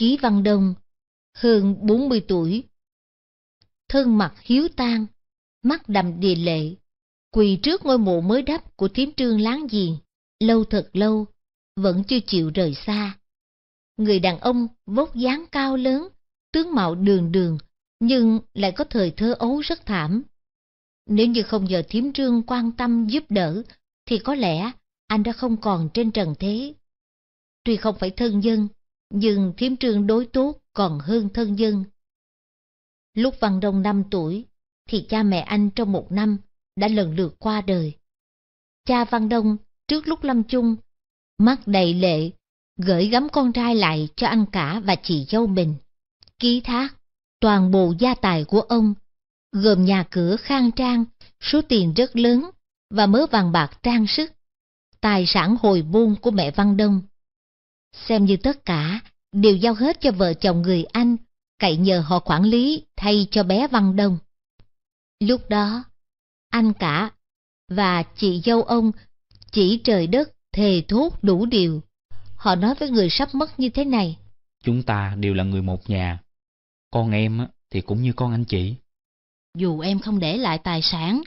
Ký Văn Đông, hơn 40 tuổi. Thân mặt hiếu tan, mắt đầm đìa lệ, quỳ trước ngôi mộ mới đắp của thiếm trương láng giềng, lâu thật lâu, vẫn chưa chịu rời xa. Người đàn ông vóc dáng cao lớn, tướng mạo đường đường, nhưng lại có thời thơ ấu rất thảm. Nếu như không nhờ thiếm trương quan tâm giúp đỡ, thì có lẽ anh đã không còn trên trần thế. Tuy không phải thân dân, nhưng thiếm trương đối tốt còn hơn thân dân. Lúc Văn Đông 5 tuổi, thì cha mẹ anh trong một năm đã lần lượt qua đời. Cha Văn Đông trước lúc lâm chung, mắt đầy lệ, gửi gắm con trai lại cho anh cả và chị dâu mình, ký thác toàn bộ gia tài của ông, gồm nhà cửa khang trang, số tiền rất lớn và mớ vàng bạc trang sức, tài sản hồi buôn của mẹ Văn Đông xem như tất cả đều giao hết cho vợ chồng người Anh, cậy nhờ họ quản lý thay cho bé Văn Đông. Lúc đó, anh cả và chị dâu ông chỉ trời đất thề thốt đủ điều. Họ nói với người sắp mất như thế này. Chúng ta đều là người một nhà. Con em thì cũng như con anh chị. Dù em không để lại tài sản,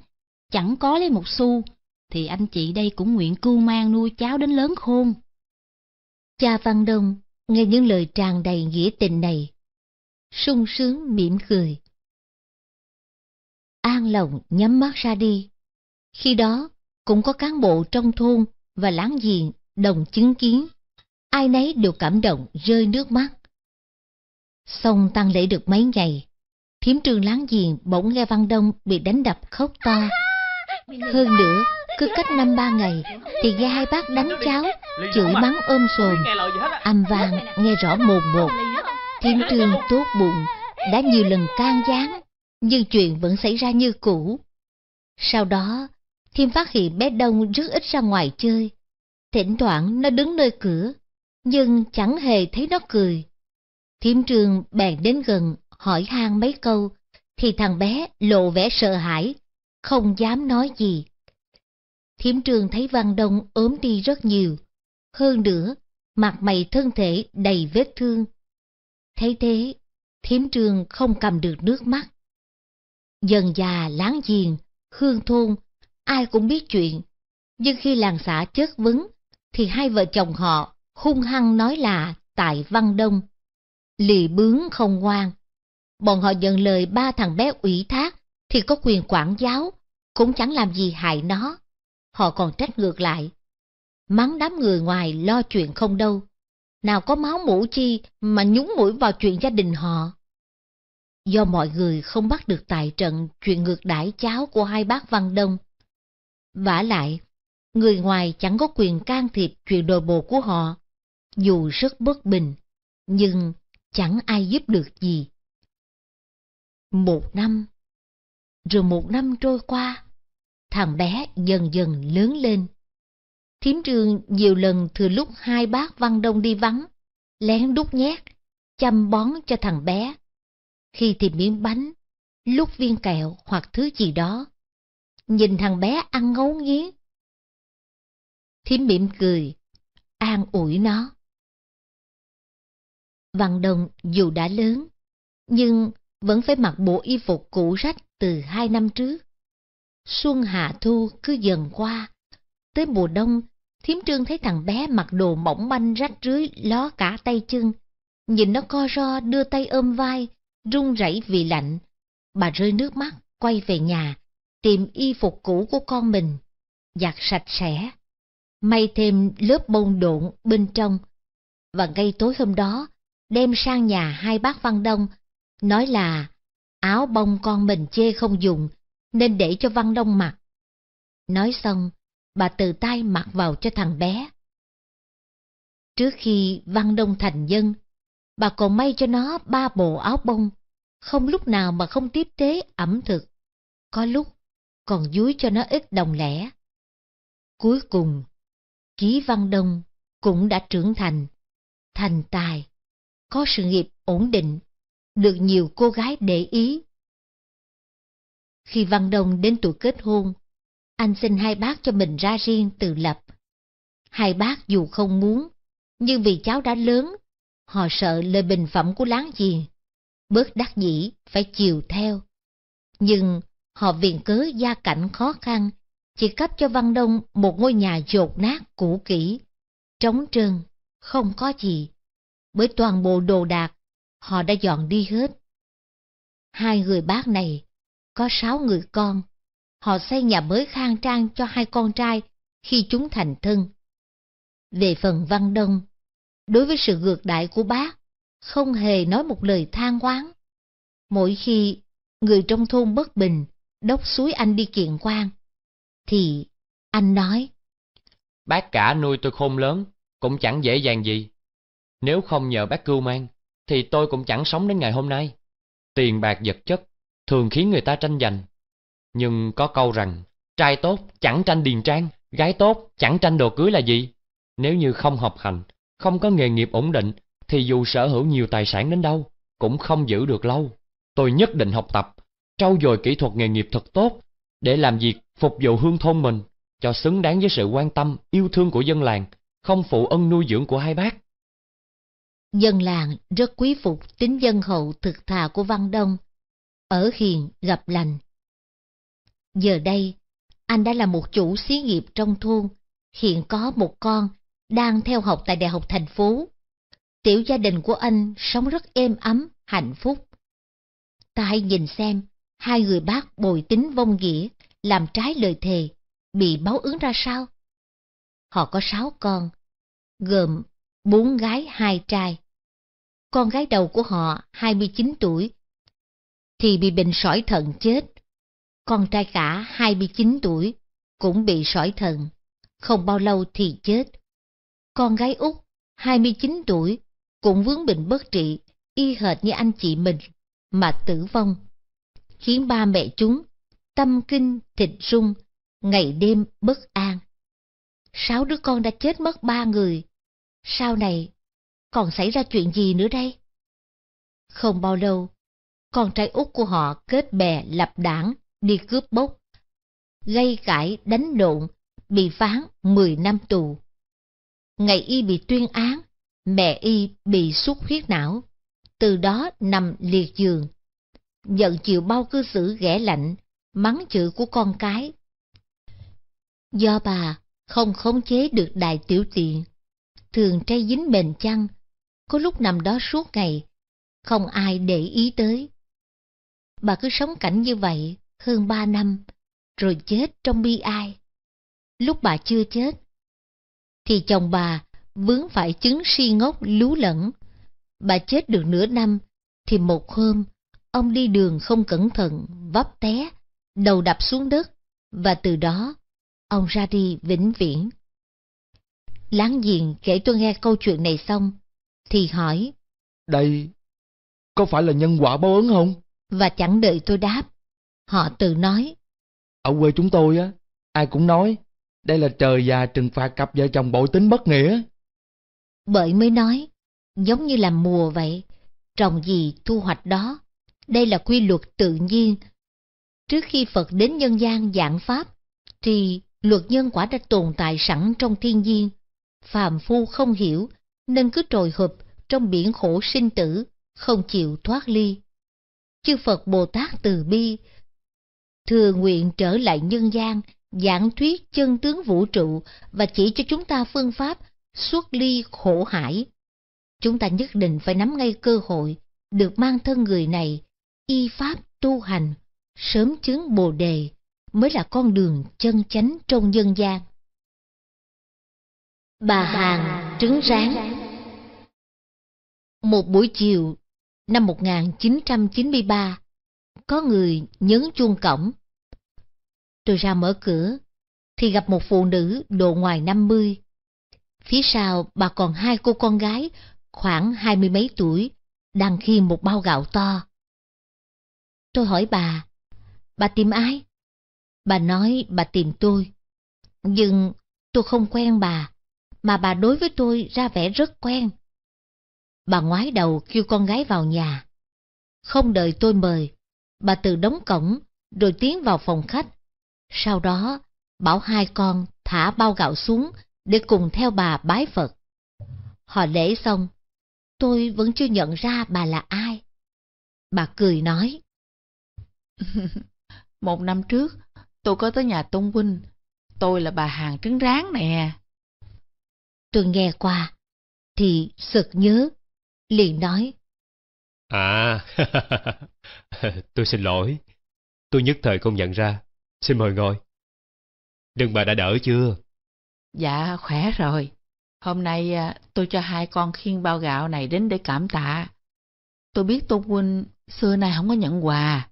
chẳng có lấy một xu, thì anh chị đây cũng nguyện cưu mang nuôi cháu đến lớn khôn. Cha Văn Đông nghe những lời tràn đầy nghĩa tình này, sung sướng mỉm cười. An lòng nhắm mắt ra đi. Khi đó, cũng có cán bộ trong thôn và láng giềng đồng chứng kiến. Ai nấy đều cảm động rơi nước mắt. Xong tăng lễ được mấy ngày, thiếm trường láng giềng bỗng nghe Văn Đông bị đánh đập khóc to. Hơn nữa, cứ cách năm ba ngày thì nghe hai bác đánh cháu chửi mắng ôm sồn âm vang nghe rõ mồn một thiên trương tốt bụng đã nhiều lần can gián nhưng chuyện vẫn xảy ra như cũ sau đó thiên phát hiện bé đông rất ít ra ngoài chơi thỉnh thoảng nó đứng nơi cửa nhưng chẳng hề thấy nó cười thiếm trương bèn đến gần hỏi han mấy câu thì thằng bé lộ vẻ sợ hãi không dám nói gì thiểm trường thấy Văn Đông ốm đi rất nhiều. Hơn nữa, mặt mày thân thể đầy vết thương. Thấy thế, thiểm trường không cầm được nước mắt. Dần già láng giềng, hương thôn, ai cũng biết chuyện. Nhưng khi làng xã chất vấn, thì hai vợ chồng họ hung hăng nói là tại Văn Đông. Lì bướng không ngoan. Bọn họ nhận lời ba thằng bé ủy thác thì có quyền quản giáo, cũng chẳng làm gì hại nó họ còn trách ngược lại. Mắng đám người ngoài lo chuyện không đâu, nào có máu mũ chi mà nhúng mũi vào chuyện gia đình họ. Do mọi người không bắt được tại trận chuyện ngược đãi cháu của hai bác Văn Đông. vả lại, người ngoài chẳng có quyền can thiệp chuyện đồi bộ của họ, dù rất bất bình, nhưng chẳng ai giúp được gì. Một năm, rồi một năm trôi qua, thằng bé dần dần lớn lên. Thiếm trương nhiều lần thừa lúc hai bác Văn Đông đi vắng, lén đút nhét, chăm bón cho thằng bé. Khi thì miếng bánh, lúc viên kẹo hoặc thứ gì đó. Nhìn thằng bé ăn ngấu nghiến. Thiếm mỉm cười, an ủi nó. Văn Đông dù đã lớn, nhưng vẫn phải mặc bộ y phục cũ rách từ hai năm trước. Xuân hạ thu cứ dần qua. Tới mùa đông, thiếm trương thấy thằng bé mặc đồ mỏng manh rách rưới ló cả tay chân. Nhìn nó co ro đưa tay ôm vai, run rẩy vì lạnh. Bà rơi nước mắt, quay về nhà, tìm y phục cũ của con mình, giặt sạch sẽ, may thêm lớp bông độn bên trong. Và ngay tối hôm đó, đem sang nhà hai bác Văn Đông, nói là áo bông con mình chê không dùng, nên để cho Văn đông mặc. Nói xong, bà từ tay mặc vào cho thằng bé. Trước khi Văn Đông thành dân, bà còn may cho nó ba bộ áo bông, không lúc nào mà không tiếp tế ẩm thực, có lúc còn dúi cho nó ít đồng lẻ. Cuối cùng, Chí Văn Đông cũng đã trưởng thành, thành tài, có sự nghiệp ổn định, được nhiều cô gái để ý khi Văn Đông đến tuổi kết hôn, anh xin hai bác cho mình ra riêng tự lập. Hai bác dù không muốn, nhưng vì cháu đã lớn, họ sợ lời bình phẩm của láng giềng, bớt đắc dĩ phải chiều theo. Nhưng họ viện cớ gia cảnh khó khăn, chỉ cấp cho Văn Đông một ngôi nhà dột nát cũ kỹ, trống trơn, không có gì, bởi toàn bộ đồ đạc họ đã dọn đi hết. Hai người bác này có sáu người con. Họ xây nhà mới khang trang cho hai con trai khi chúng thành thân. Về phần Văn Đông, đối với sự ngược đại của bác, không hề nói một lời than oán. Mỗi khi người trong thôn bất bình, đốc suối anh đi kiện quan, thì anh nói, Bác cả nuôi tôi khôn lớn, cũng chẳng dễ dàng gì. Nếu không nhờ bác cưu mang, thì tôi cũng chẳng sống đến ngày hôm nay. Tiền bạc vật chất thường khiến người ta tranh giành. Nhưng có câu rằng, trai tốt chẳng tranh điền trang, gái tốt chẳng tranh đồ cưới là gì? Nếu như không học hành, không có nghề nghiệp ổn định, thì dù sở hữu nhiều tài sản đến đâu, cũng không giữ được lâu. Tôi nhất định học tập, trau dồi kỹ thuật nghề nghiệp thật tốt, để làm việc phục vụ hương thôn mình, cho xứng đáng với sự quan tâm, yêu thương của dân làng, không phụ ân nuôi dưỡng của hai bác. Dân làng rất quý phục tính dân hậu thực thà của Văn Đông ở hiền gặp lành. Giờ đây, anh đã là một chủ xí nghiệp trong thôn, hiện có một con, đang theo học tại Đại học thành phố. Tiểu gia đình của anh sống rất êm ấm, hạnh phúc. Ta hãy nhìn xem, hai người bác bồi tính vong nghĩa, làm trái lời thề, bị báo ứng ra sao? Họ có sáu con, gồm bốn gái hai trai. Con gái đầu của họ 29 tuổi, thì bị bệnh sỏi thận chết. Con trai cả 29 tuổi cũng bị sỏi thận, không bao lâu thì chết. Con gái út 29 tuổi cũng vướng bệnh bất trị, y hệt như anh chị mình, mà tử vong. Khiến ba mẹ chúng tâm kinh thịt rung, ngày đêm bất an. Sáu đứa con đã chết mất ba người. Sau này, còn xảy ra chuyện gì nữa đây? Không bao lâu, con trai út của họ kết bè lập đảng, đi cướp bốc, gây cãi đánh lộn, bị phán 10 năm tù. Ngày y bị tuyên án, mẹ y bị xuất huyết não, từ đó nằm liệt giường. Nhận chịu bao cư xử ghẻ lạnh, mắng chữ của con cái. Do bà không khống chế được đại tiểu tiện, thường trai dính bền chăn, có lúc nằm đó suốt ngày, không ai để ý tới bà cứ sống cảnh như vậy hơn ba năm, rồi chết trong bi ai. Lúc bà chưa chết, thì chồng bà vướng phải chứng si ngốc lú lẫn. Bà chết được nửa năm, thì một hôm, ông đi đường không cẩn thận, vấp té, đầu đập xuống đất, và từ đó, ông ra đi vĩnh viễn. Láng giềng kể tôi nghe câu chuyện này xong, thì hỏi, Đây, có phải là nhân quả báo ứng không? Và chẳng đợi tôi đáp, họ tự nói. Ở quê chúng tôi á, ai cũng nói, đây là trời già trừng phạt cặp vợ chồng bội tính bất nghĩa. Bởi mới nói, giống như là mùa vậy, trồng gì thu hoạch đó, đây là quy luật tự nhiên. Trước khi Phật đến nhân gian giảng Pháp, thì luật nhân quả đã tồn tại sẵn trong thiên nhiên. Phàm phu không hiểu, nên cứ trồi hụp trong biển khổ sinh tử, không chịu thoát ly chư Phật Bồ Tát từ bi, thừa nguyện trở lại nhân gian, giảng thuyết chân tướng vũ trụ và chỉ cho chúng ta phương pháp xuất ly khổ hải. Chúng ta nhất định phải nắm ngay cơ hội được mang thân người này, y pháp tu hành, sớm chứng bồ đề mới là con đường chân chánh trong nhân gian. Bà Hàng trứng rán Một buổi chiều năm 1993, có người nhấn chuông cổng. Tôi ra mở cửa, thì gặp một phụ nữ độ ngoài 50. Phía sau bà còn hai cô con gái khoảng hai mươi mấy tuổi, đang khiêng một bao gạo to. Tôi hỏi bà, bà tìm ai? Bà nói bà tìm tôi. Nhưng tôi không quen bà, mà bà đối với tôi ra vẻ rất quen bà ngoái đầu kêu con gái vào nhà. Không đợi tôi mời, bà từ đóng cổng rồi tiến vào phòng khách. Sau đó, bảo hai con thả bao gạo xuống để cùng theo bà bái Phật. Họ lễ xong, tôi vẫn chưa nhận ra bà là ai. Bà cười nói. Một năm trước, tôi có tới nhà Tôn Huynh, tôi là bà hàng trứng rán nè. Tôi nghe qua, thì sực nhớ liền nói. À, tôi xin lỗi. Tôi nhất thời không nhận ra. Xin mời ngồi. Đừng bà đã đỡ chưa? Dạ, khỏe rồi. Hôm nay à, tôi cho hai con khiên bao gạo này đến để cảm tạ. Tôi biết Tôn Huynh xưa nay không có nhận quà,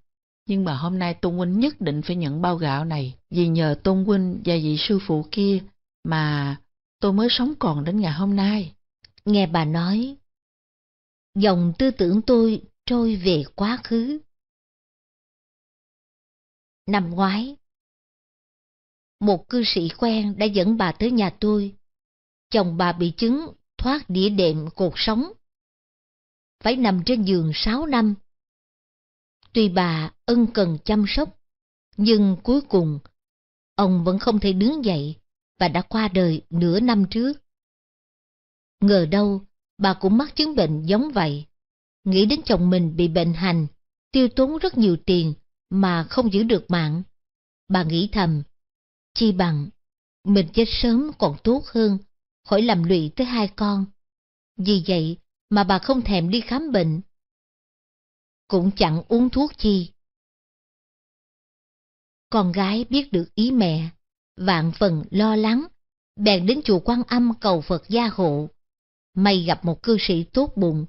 nhưng mà hôm nay Tôn Huynh nhất định phải nhận bao gạo này vì nhờ Tôn Huynh và vị sư phụ kia mà tôi mới sống còn đến ngày hôm nay. Nghe bà nói, Dòng tư tưởng tôi trôi về quá khứ. Năm ngoái, một cư sĩ quen đã dẫn bà tới nhà tôi. Chồng bà bị chứng thoát đĩa đệm cuộc sống. Phải nằm trên giường 6 năm. Tuy bà ân cần chăm sóc, nhưng cuối cùng ông vẫn không thể đứng dậy và đã qua đời nửa năm trước. Ngờ đâu bà cũng mắc chứng bệnh giống vậy. Nghĩ đến chồng mình bị bệnh hành, tiêu tốn rất nhiều tiền mà không giữ được mạng. Bà nghĩ thầm, chi bằng, mình chết sớm còn tốt hơn, khỏi làm lụy tới hai con. Vì vậy mà bà không thèm đi khám bệnh. Cũng chẳng uống thuốc chi. Con gái biết được ý mẹ, vạn phần lo lắng, bèn đến chùa quan âm cầu Phật gia hộ may gặp một cư sĩ tốt bụng.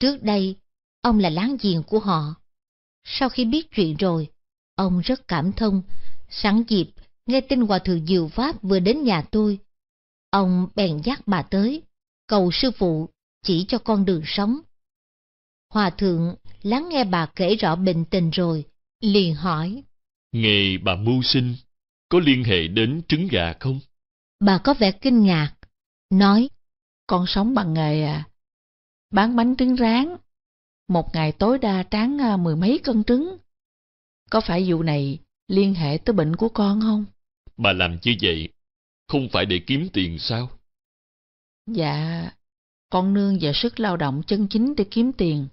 Trước đây, ông là láng giềng của họ. Sau khi biết chuyện rồi, ông rất cảm thông, sẵn dịp nghe tin hòa thượng Diệu Pháp vừa đến nhà tôi. Ông bèn dắt bà tới, cầu sư phụ chỉ cho con đường sống. Hòa thượng lắng nghe bà kể rõ bệnh tình rồi, liền hỏi. Nghề bà mưu sinh có liên hệ đến trứng gà không? Bà có vẻ kinh ngạc, nói con sống bằng nghề à. Bán bánh trứng rán, một ngày tối đa tráng à, mười mấy cân trứng. Có phải vụ này liên hệ tới bệnh của con không? Bà làm như vậy, không phải để kiếm tiền sao? Dạ, con nương và sức lao động chân chính để kiếm tiền.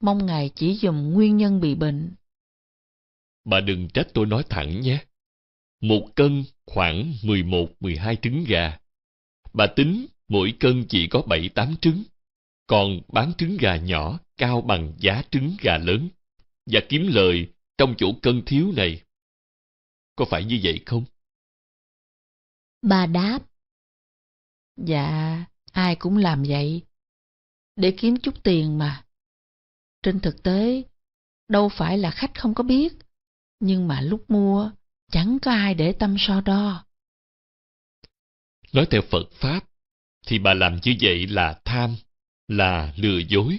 Mong ngài chỉ dùm nguyên nhân bị bệnh. Bà đừng trách tôi nói thẳng nhé. Một cân khoảng 11-12 trứng gà. Bà tính mỗi cân chỉ có bảy tám trứng, còn bán trứng gà nhỏ cao bằng giá trứng gà lớn và kiếm lời trong chỗ cân thiếu này. Có phải như vậy không? Bà đáp. Dạ, ai cũng làm vậy. Để kiếm chút tiền mà. Trên thực tế, đâu phải là khách không có biết, nhưng mà lúc mua, chẳng có ai để tâm so đo. Nói theo Phật Pháp, thì bà làm như vậy là tham, là lừa dối.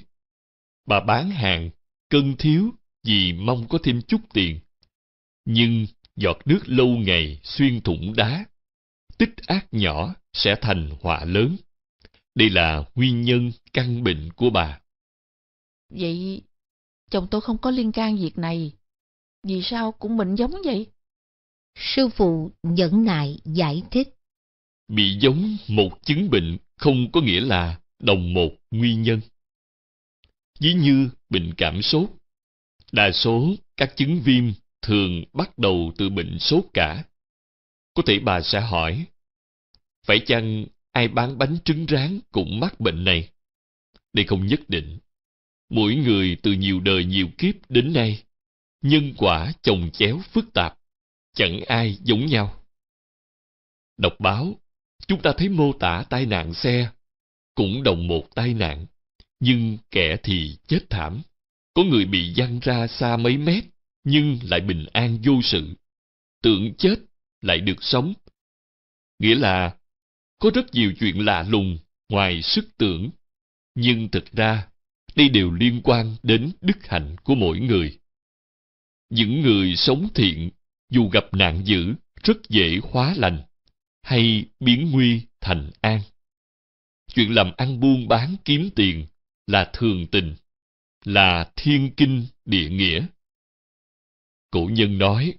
Bà bán hàng, cân thiếu vì mong có thêm chút tiền. Nhưng giọt nước lâu ngày xuyên thủng đá, tích ác nhỏ sẽ thành họa lớn. Đây là nguyên nhân căn bệnh của bà. Vậy, chồng tôi không có liên can việc này. Vì sao cũng bệnh giống vậy? Sư phụ nhẫn nại giải thích bị giống một chứng bệnh không có nghĩa là đồng một nguyên nhân. Ví như bệnh cảm sốt, đa số các chứng viêm thường bắt đầu từ bệnh sốt cả. Có thể bà sẽ hỏi, phải chăng ai bán bánh trứng rán cũng mắc bệnh này? Đây không nhất định. Mỗi người từ nhiều đời nhiều kiếp đến nay, nhân quả chồng chéo phức tạp, chẳng ai giống nhau. Đọc báo chúng ta thấy mô tả tai nạn xe cũng đồng một tai nạn nhưng kẻ thì chết thảm có người bị văng ra xa mấy mét nhưng lại bình an vô sự tưởng chết lại được sống nghĩa là có rất nhiều chuyện lạ lùng ngoài sức tưởng nhưng thực ra đây đều liên quan đến đức hạnh của mỗi người những người sống thiện dù gặp nạn dữ rất dễ hóa lành hay biến nguy thành an. Chuyện làm ăn buôn bán kiếm tiền là thường tình, là thiên kinh địa nghĩa. Cổ nhân nói,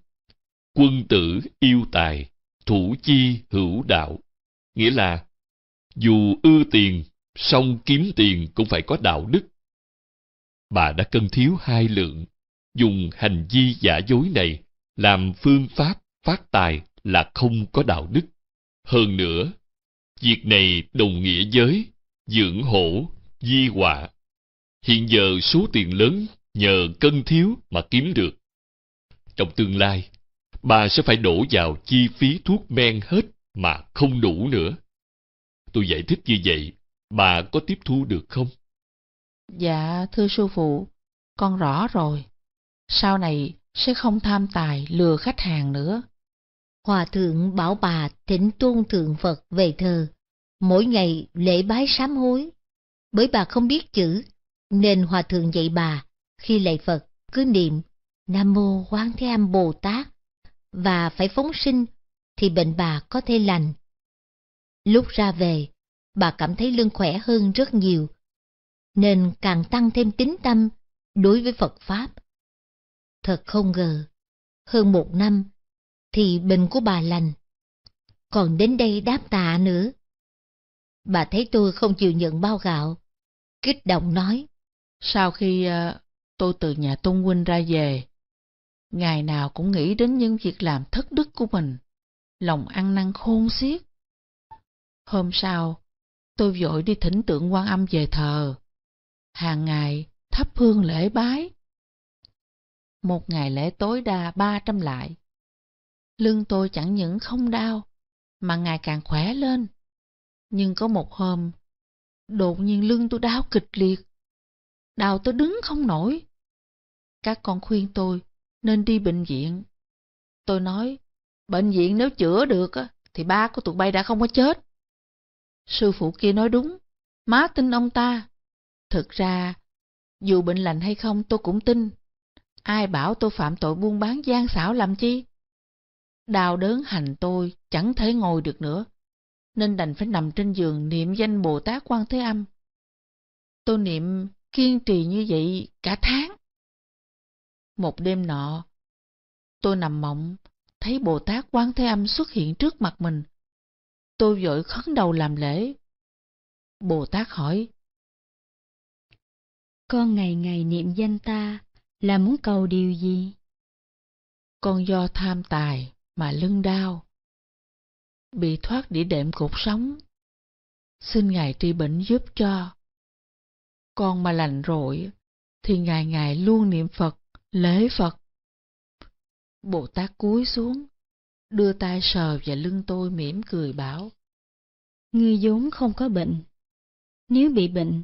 quân tử yêu tài, thủ chi hữu đạo, nghĩa là dù ưa tiền, song kiếm tiền cũng phải có đạo đức. Bà đã cân thiếu hai lượng, dùng hành vi giả dối này làm phương pháp phát tài là không có đạo đức. Hơn nữa, việc này đồng nghĩa với dưỡng hổ, di họa. Hiện giờ số tiền lớn nhờ cân thiếu mà kiếm được. Trong tương lai, bà sẽ phải đổ vào chi phí thuốc men hết mà không đủ nữa. Tôi giải thích như vậy, bà có tiếp thu được không? Dạ, thưa sư phụ, con rõ rồi. Sau này sẽ không tham tài lừa khách hàng nữa. Hòa thượng bảo bà thỉnh tôn thượng Phật về thờ, mỗi ngày lễ bái sám hối. Bởi bà không biết chữ, nên hòa thượng dạy bà, khi lạy Phật cứ niệm Nam Mô Quán Thế Âm Bồ Tát và phải phóng sinh thì bệnh bà có thể lành. Lúc ra về, bà cảm thấy lương khỏe hơn rất nhiều, nên càng tăng thêm tín tâm đối với Phật Pháp. Thật không ngờ, hơn một năm thì bệnh của bà lành. Còn đến đây đáp tạ nữa. Bà thấy tôi không chịu nhận bao gạo. Kích động nói. Sau khi uh, tôi từ nhà Tôn Huynh ra về, ngày nào cũng nghĩ đến những việc làm thất đức của mình, lòng ăn năn khôn xiết. Hôm sau, tôi vội đi thỉnh tượng quan âm về thờ. Hàng ngày thắp hương lễ bái. Một ngày lễ tối đa ba trăm lại. Lưng tôi chẳng những không đau, mà ngày càng khỏe lên. Nhưng có một hôm, đột nhiên lưng tôi đau kịch liệt. Đau tôi đứng không nổi. Các con khuyên tôi nên đi bệnh viện. Tôi nói, bệnh viện nếu chữa được thì ba của tụi bay đã không có chết. Sư phụ kia nói đúng, má tin ông ta. Thực ra, dù bệnh lành hay không tôi cũng tin. Ai bảo tôi phạm tội buôn bán gian xảo làm chi? Đau đớn hành tôi chẳng thể ngồi được nữa, nên đành phải nằm trên giường niệm danh Bồ Tát Quan Thế Âm. Tôi niệm kiên trì như vậy cả tháng. Một đêm nọ, tôi nằm mộng, thấy Bồ Tát Quan Thế Âm xuất hiện trước mặt mình. Tôi vội khấn đầu làm lễ. Bồ Tát hỏi, Con ngày ngày niệm danh ta là muốn cầu điều gì? Con do tham tài mà lưng đau. Bị thoát đĩa đệm cột sống. Xin Ngài trị bệnh giúp cho. Con mà lành rồi, thì ngài ngài luôn niệm Phật, lễ Phật. Bồ Tát cúi xuống, đưa tay sờ vào lưng tôi mỉm cười bảo. Ngươi vốn không có bệnh. Nếu bị bệnh,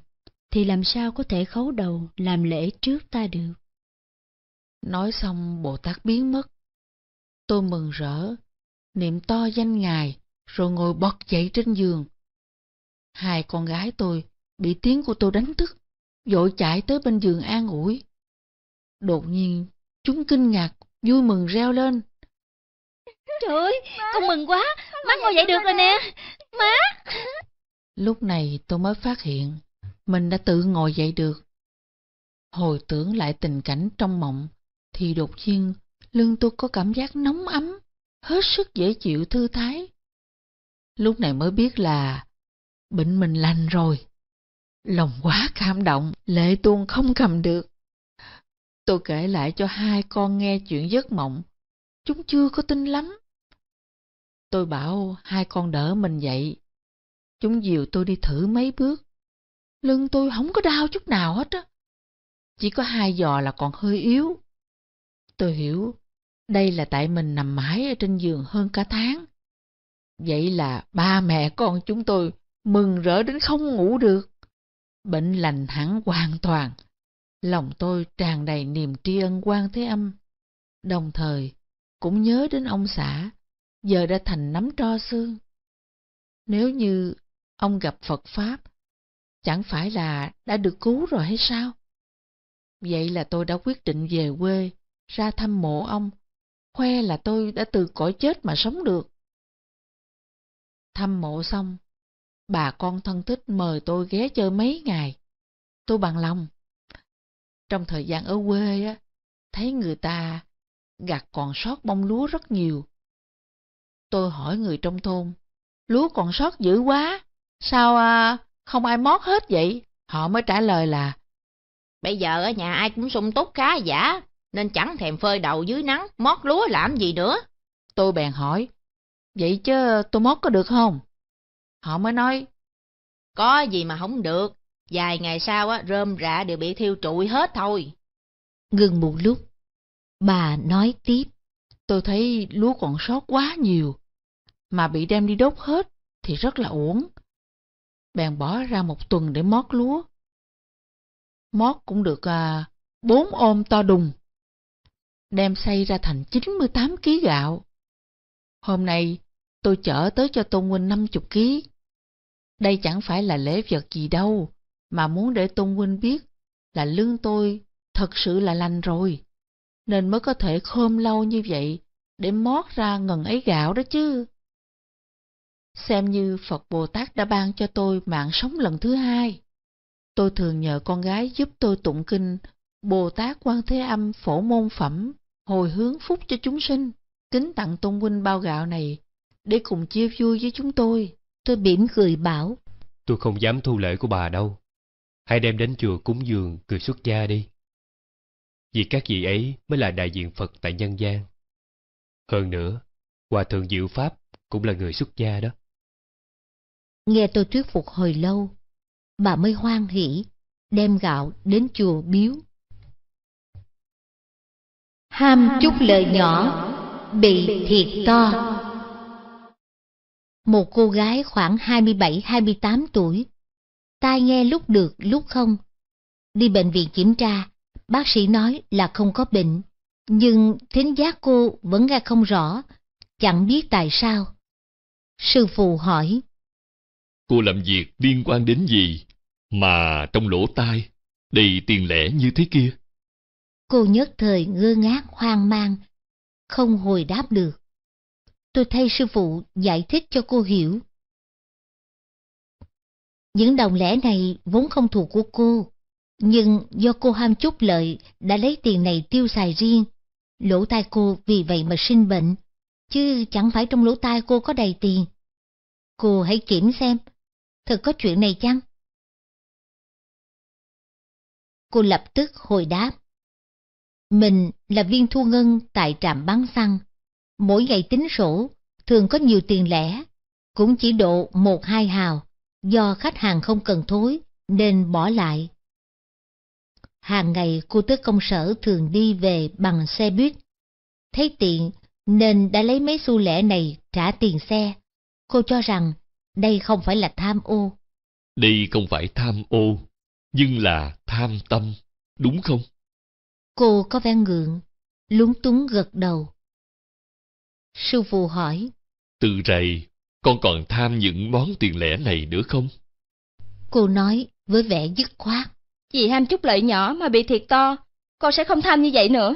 thì làm sao có thể khấu đầu làm lễ trước ta được? Nói xong Bồ Tát biến mất. Tôi mừng rỡ, niệm to danh ngài, rồi ngồi bật dậy trên giường. Hai con gái tôi bị tiếng của tôi đánh thức, vội chạy tới bên giường an ủi. Đột nhiên, chúng kinh ngạc, vui mừng reo lên. Trời ơi, con mừng quá, má ngồi dậy được rồi nè, má. Lúc này tôi mới phát hiện, mình đã tự ngồi dậy được. Hồi tưởng lại tình cảnh trong mộng, thì đột nhiên lưng tôi có cảm giác nóng ấm, hết sức dễ chịu thư thái. Lúc này mới biết là bệnh mình lành rồi. Lòng quá cảm động, lệ tuôn không cầm được. Tôi kể lại cho hai con nghe chuyện giấc mộng. Chúng chưa có tin lắm. Tôi bảo hai con đỡ mình dậy. Chúng dìu tôi đi thử mấy bước. Lưng tôi không có đau chút nào hết á. Chỉ có hai giò là còn hơi yếu. Tôi hiểu đây là tại mình nằm mãi ở trên giường hơn cả tháng. Vậy là ba mẹ con chúng tôi mừng rỡ đến không ngủ được. Bệnh lành hẳn hoàn toàn. Lòng tôi tràn đầy niềm tri ân quan thế âm. Đồng thời, cũng nhớ đến ông xã, giờ đã thành nắm tro xương. Nếu như ông gặp Phật Pháp, chẳng phải là đã được cứu rồi hay sao? Vậy là tôi đã quyết định về quê, ra thăm mộ ông khoe là tôi đã từ cõi chết mà sống được. Thăm mộ xong, bà con thân thích mời tôi ghé chơi mấy ngày. Tôi bằng lòng. Trong thời gian ở quê, á, thấy người ta gặt còn sót bông lúa rất nhiều. Tôi hỏi người trong thôn, lúa còn sót dữ quá, sao à, không ai mót hết vậy? Họ mới trả lời là, bây giờ ở nhà ai cũng sung túc khá giả, nên chẳng thèm phơi đầu dưới nắng, mót lúa làm gì nữa. Tôi bèn hỏi, vậy chứ tôi mót có được không? Họ mới nói, có gì mà không được, vài ngày sau á, rơm rạ đều bị thiêu trụi hết thôi. Ngừng một lúc, bà nói tiếp, tôi thấy lúa còn sót quá nhiều, mà bị đem đi đốt hết thì rất là uổng. Bèn bỏ ra một tuần để mót lúa. Mót cũng được à, bốn ôm to đùng đem xây ra thành 98 kg gạo. Hôm nay, tôi chở tới cho Tôn Huynh 50 kg. Đây chẳng phải là lễ vật gì đâu, mà muốn để Tôn Huynh biết là lương tôi thật sự là lành rồi, nên mới có thể khom lâu như vậy để mót ra ngần ấy gạo đó chứ. Xem như Phật Bồ Tát đã ban cho tôi mạng sống lần thứ hai. Tôi thường nhờ con gái giúp tôi tụng kinh Bồ Tát Quan Thế Âm Phổ Môn Phẩm hồi hướng phúc cho chúng sinh. Kính tặng Tôn Huynh bao gạo này, để cùng chia vui với chúng tôi. Tôi mỉm cười bảo. Tôi không dám thu lễ của bà đâu. Hãy đem đến chùa cúng dường, cười xuất gia đi. Vì các vị ấy mới là đại diện Phật tại nhân gian. Hơn nữa, Hòa Thượng Diệu Pháp cũng là người xuất gia đó. Nghe tôi thuyết phục hồi lâu, bà mới hoan hỉ, đem gạo đến chùa biếu ham chút lời nhỏ bị thiệt to một cô gái khoảng 27-28 tuổi tai nghe lúc được lúc không đi bệnh viện kiểm tra bác sĩ nói là không có bệnh nhưng thính giác cô vẫn nghe không rõ chẳng biết tại sao sư phụ hỏi cô làm việc liên quan đến gì mà trong lỗ tai đầy tiền lẻ như thế kia Cô nhất thời ngơ ngác hoang mang, không hồi đáp được. Tôi thay sư phụ giải thích cho cô hiểu. Những đồng lẻ này vốn không thuộc của cô, nhưng do cô ham chút lợi đã lấy tiền này tiêu xài riêng. Lỗ tai cô vì vậy mà sinh bệnh, chứ chẳng phải trong lỗ tai cô có đầy tiền. Cô hãy kiểm xem, thật có chuyện này chăng? Cô lập tức hồi đáp. Mình là viên thu ngân tại trạm bán xăng. Mỗi ngày tính sổ, thường có nhiều tiền lẻ, cũng chỉ độ một hai hào, do khách hàng không cần thối nên bỏ lại. Hàng ngày cô tới công sở thường đi về bằng xe buýt. Thấy tiện nên đã lấy mấy xu lẻ này trả tiền xe. Cô cho rằng đây không phải là tham ô. Đây không phải tham ô, nhưng là tham tâm, đúng không? Cô có vẻ ngượng, lúng túng gật đầu. Sư phụ hỏi. Từ rày, con còn tham những món tiền lẻ này nữa không? Cô nói với vẻ dứt khoát. Chị ham chút lợi nhỏ mà bị thiệt to, con sẽ không tham như vậy nữa.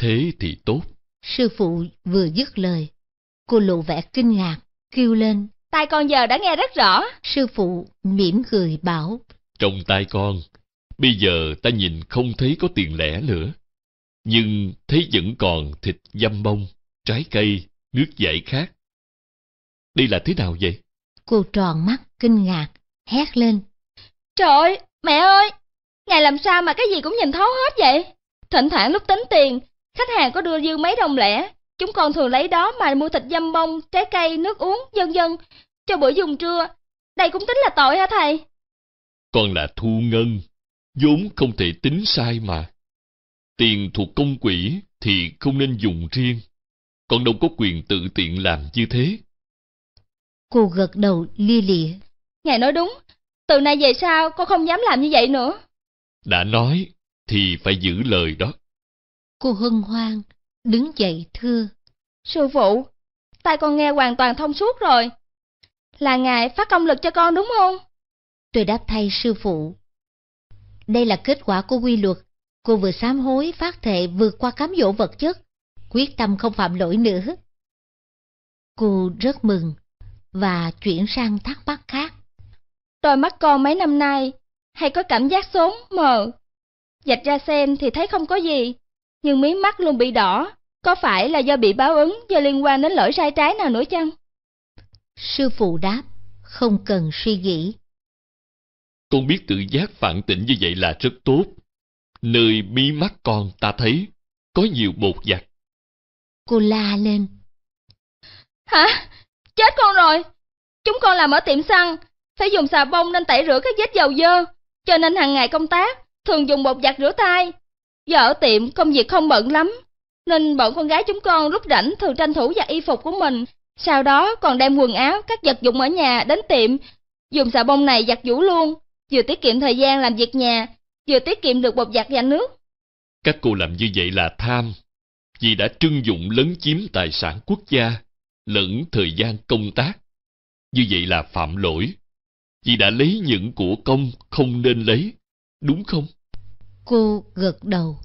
Thế thì tốt. Sư phụ vừa dứt lời. Cô lộ vẻ kinh ngạc, kêu lên. Tai con giờ đã nghe rất rõ. Sư phụ mỉm cười bảo. Trong tai con Bây giờ ta nhìn không thấy có tiền lẻ nữa. Nhưng thấy vẫn còn thịt dăm bông, trái cây, nước giải khác. Đây là thế nào vậy? Cô tròn mắt, kinh ngạc, hét lên. Trời ơi, mẹ ơi! Ngài làm sao mà cái gì cũng nhìn thấu hết vậy? Thỉnh thoảng lúc tính tiền, khách hàng có đưa dư mấy đồng lẻ. Chúng con thường lấy đó mà mua thịt dăm bông, trái cây, nước uống, dân dân cho bữa dùng trưa. Đây cũng tính là tội hả thầy? Con là thu ngân, vốn không thể tính sai mà. Tiền thuộc công quỹ thì không nên dùng riêng, còn đâu có quyền tự tiện làm như thế. Cô gật đầu lia lịa. Ngài nói đúng, từ nay về sau con không dám làm như vậy nữa. Đã nói thì phải giữ lời đó. Cô hân hoang đứng dậy thưa. Sư phụ, tay con nghe hoàn toàn thông suốt rồi. Là ngài phát công lực cho con đúng không? Tôi đáp thay sư phụ. Đây là kết quả của quy luật. Cô vừa sám hối, phát thệ vượt qua cám dỗ vật chất, quyết tâm không phạm lỗi nữa. Cô rất mừng và chuyển sang thắc mắc khác. Đôi mắt con mấy năm nay hay có cảm giác sốn mờ. Dạch ra xem thì thấy không có gì, nhưng mí mắt luôn bị đỏ, có phải là do bị báo ứng do liên quan đến lỗi sai trái nào nữa chăng? Sư phụ đáp, không cần suy nghĩ. Con biết tự giác phản tỉnh như vậy là rất tốt. Nơi mí mắt con ta thấy có nhiều bột giặt. Cô la lên. Hả? Chết con rồi! Chúng con làm ở tiệm xăng, phải dùng xà bông nên tẩy rửa các vết dầu dơ. Cho nên hàng ngày công tác, thường dùng bột giặt rửa tay. Giờ ở tiệm công việc không bận lắm, nên bọn con gái chúng con lúc rảnh thường tranh thủ giặt y phục của mình. Sau đó còn đem quần áo, các vật dụng ở nhà đến tiệm, dùng xà bông này giặt giũ luôn, vừa tiết kiệm thời gian làm việc nhà, vừa tiết kiệm được bột giặt và nước. Các cô làm như vậy là tham, vì đã trưng dụng lấn chiếm tài sản quốc gia, lẫn thời gian công tác. Như vậy là phạm lỗi, vì đã lấy những của công không nên lấy, đúng không? Cô gật đầu.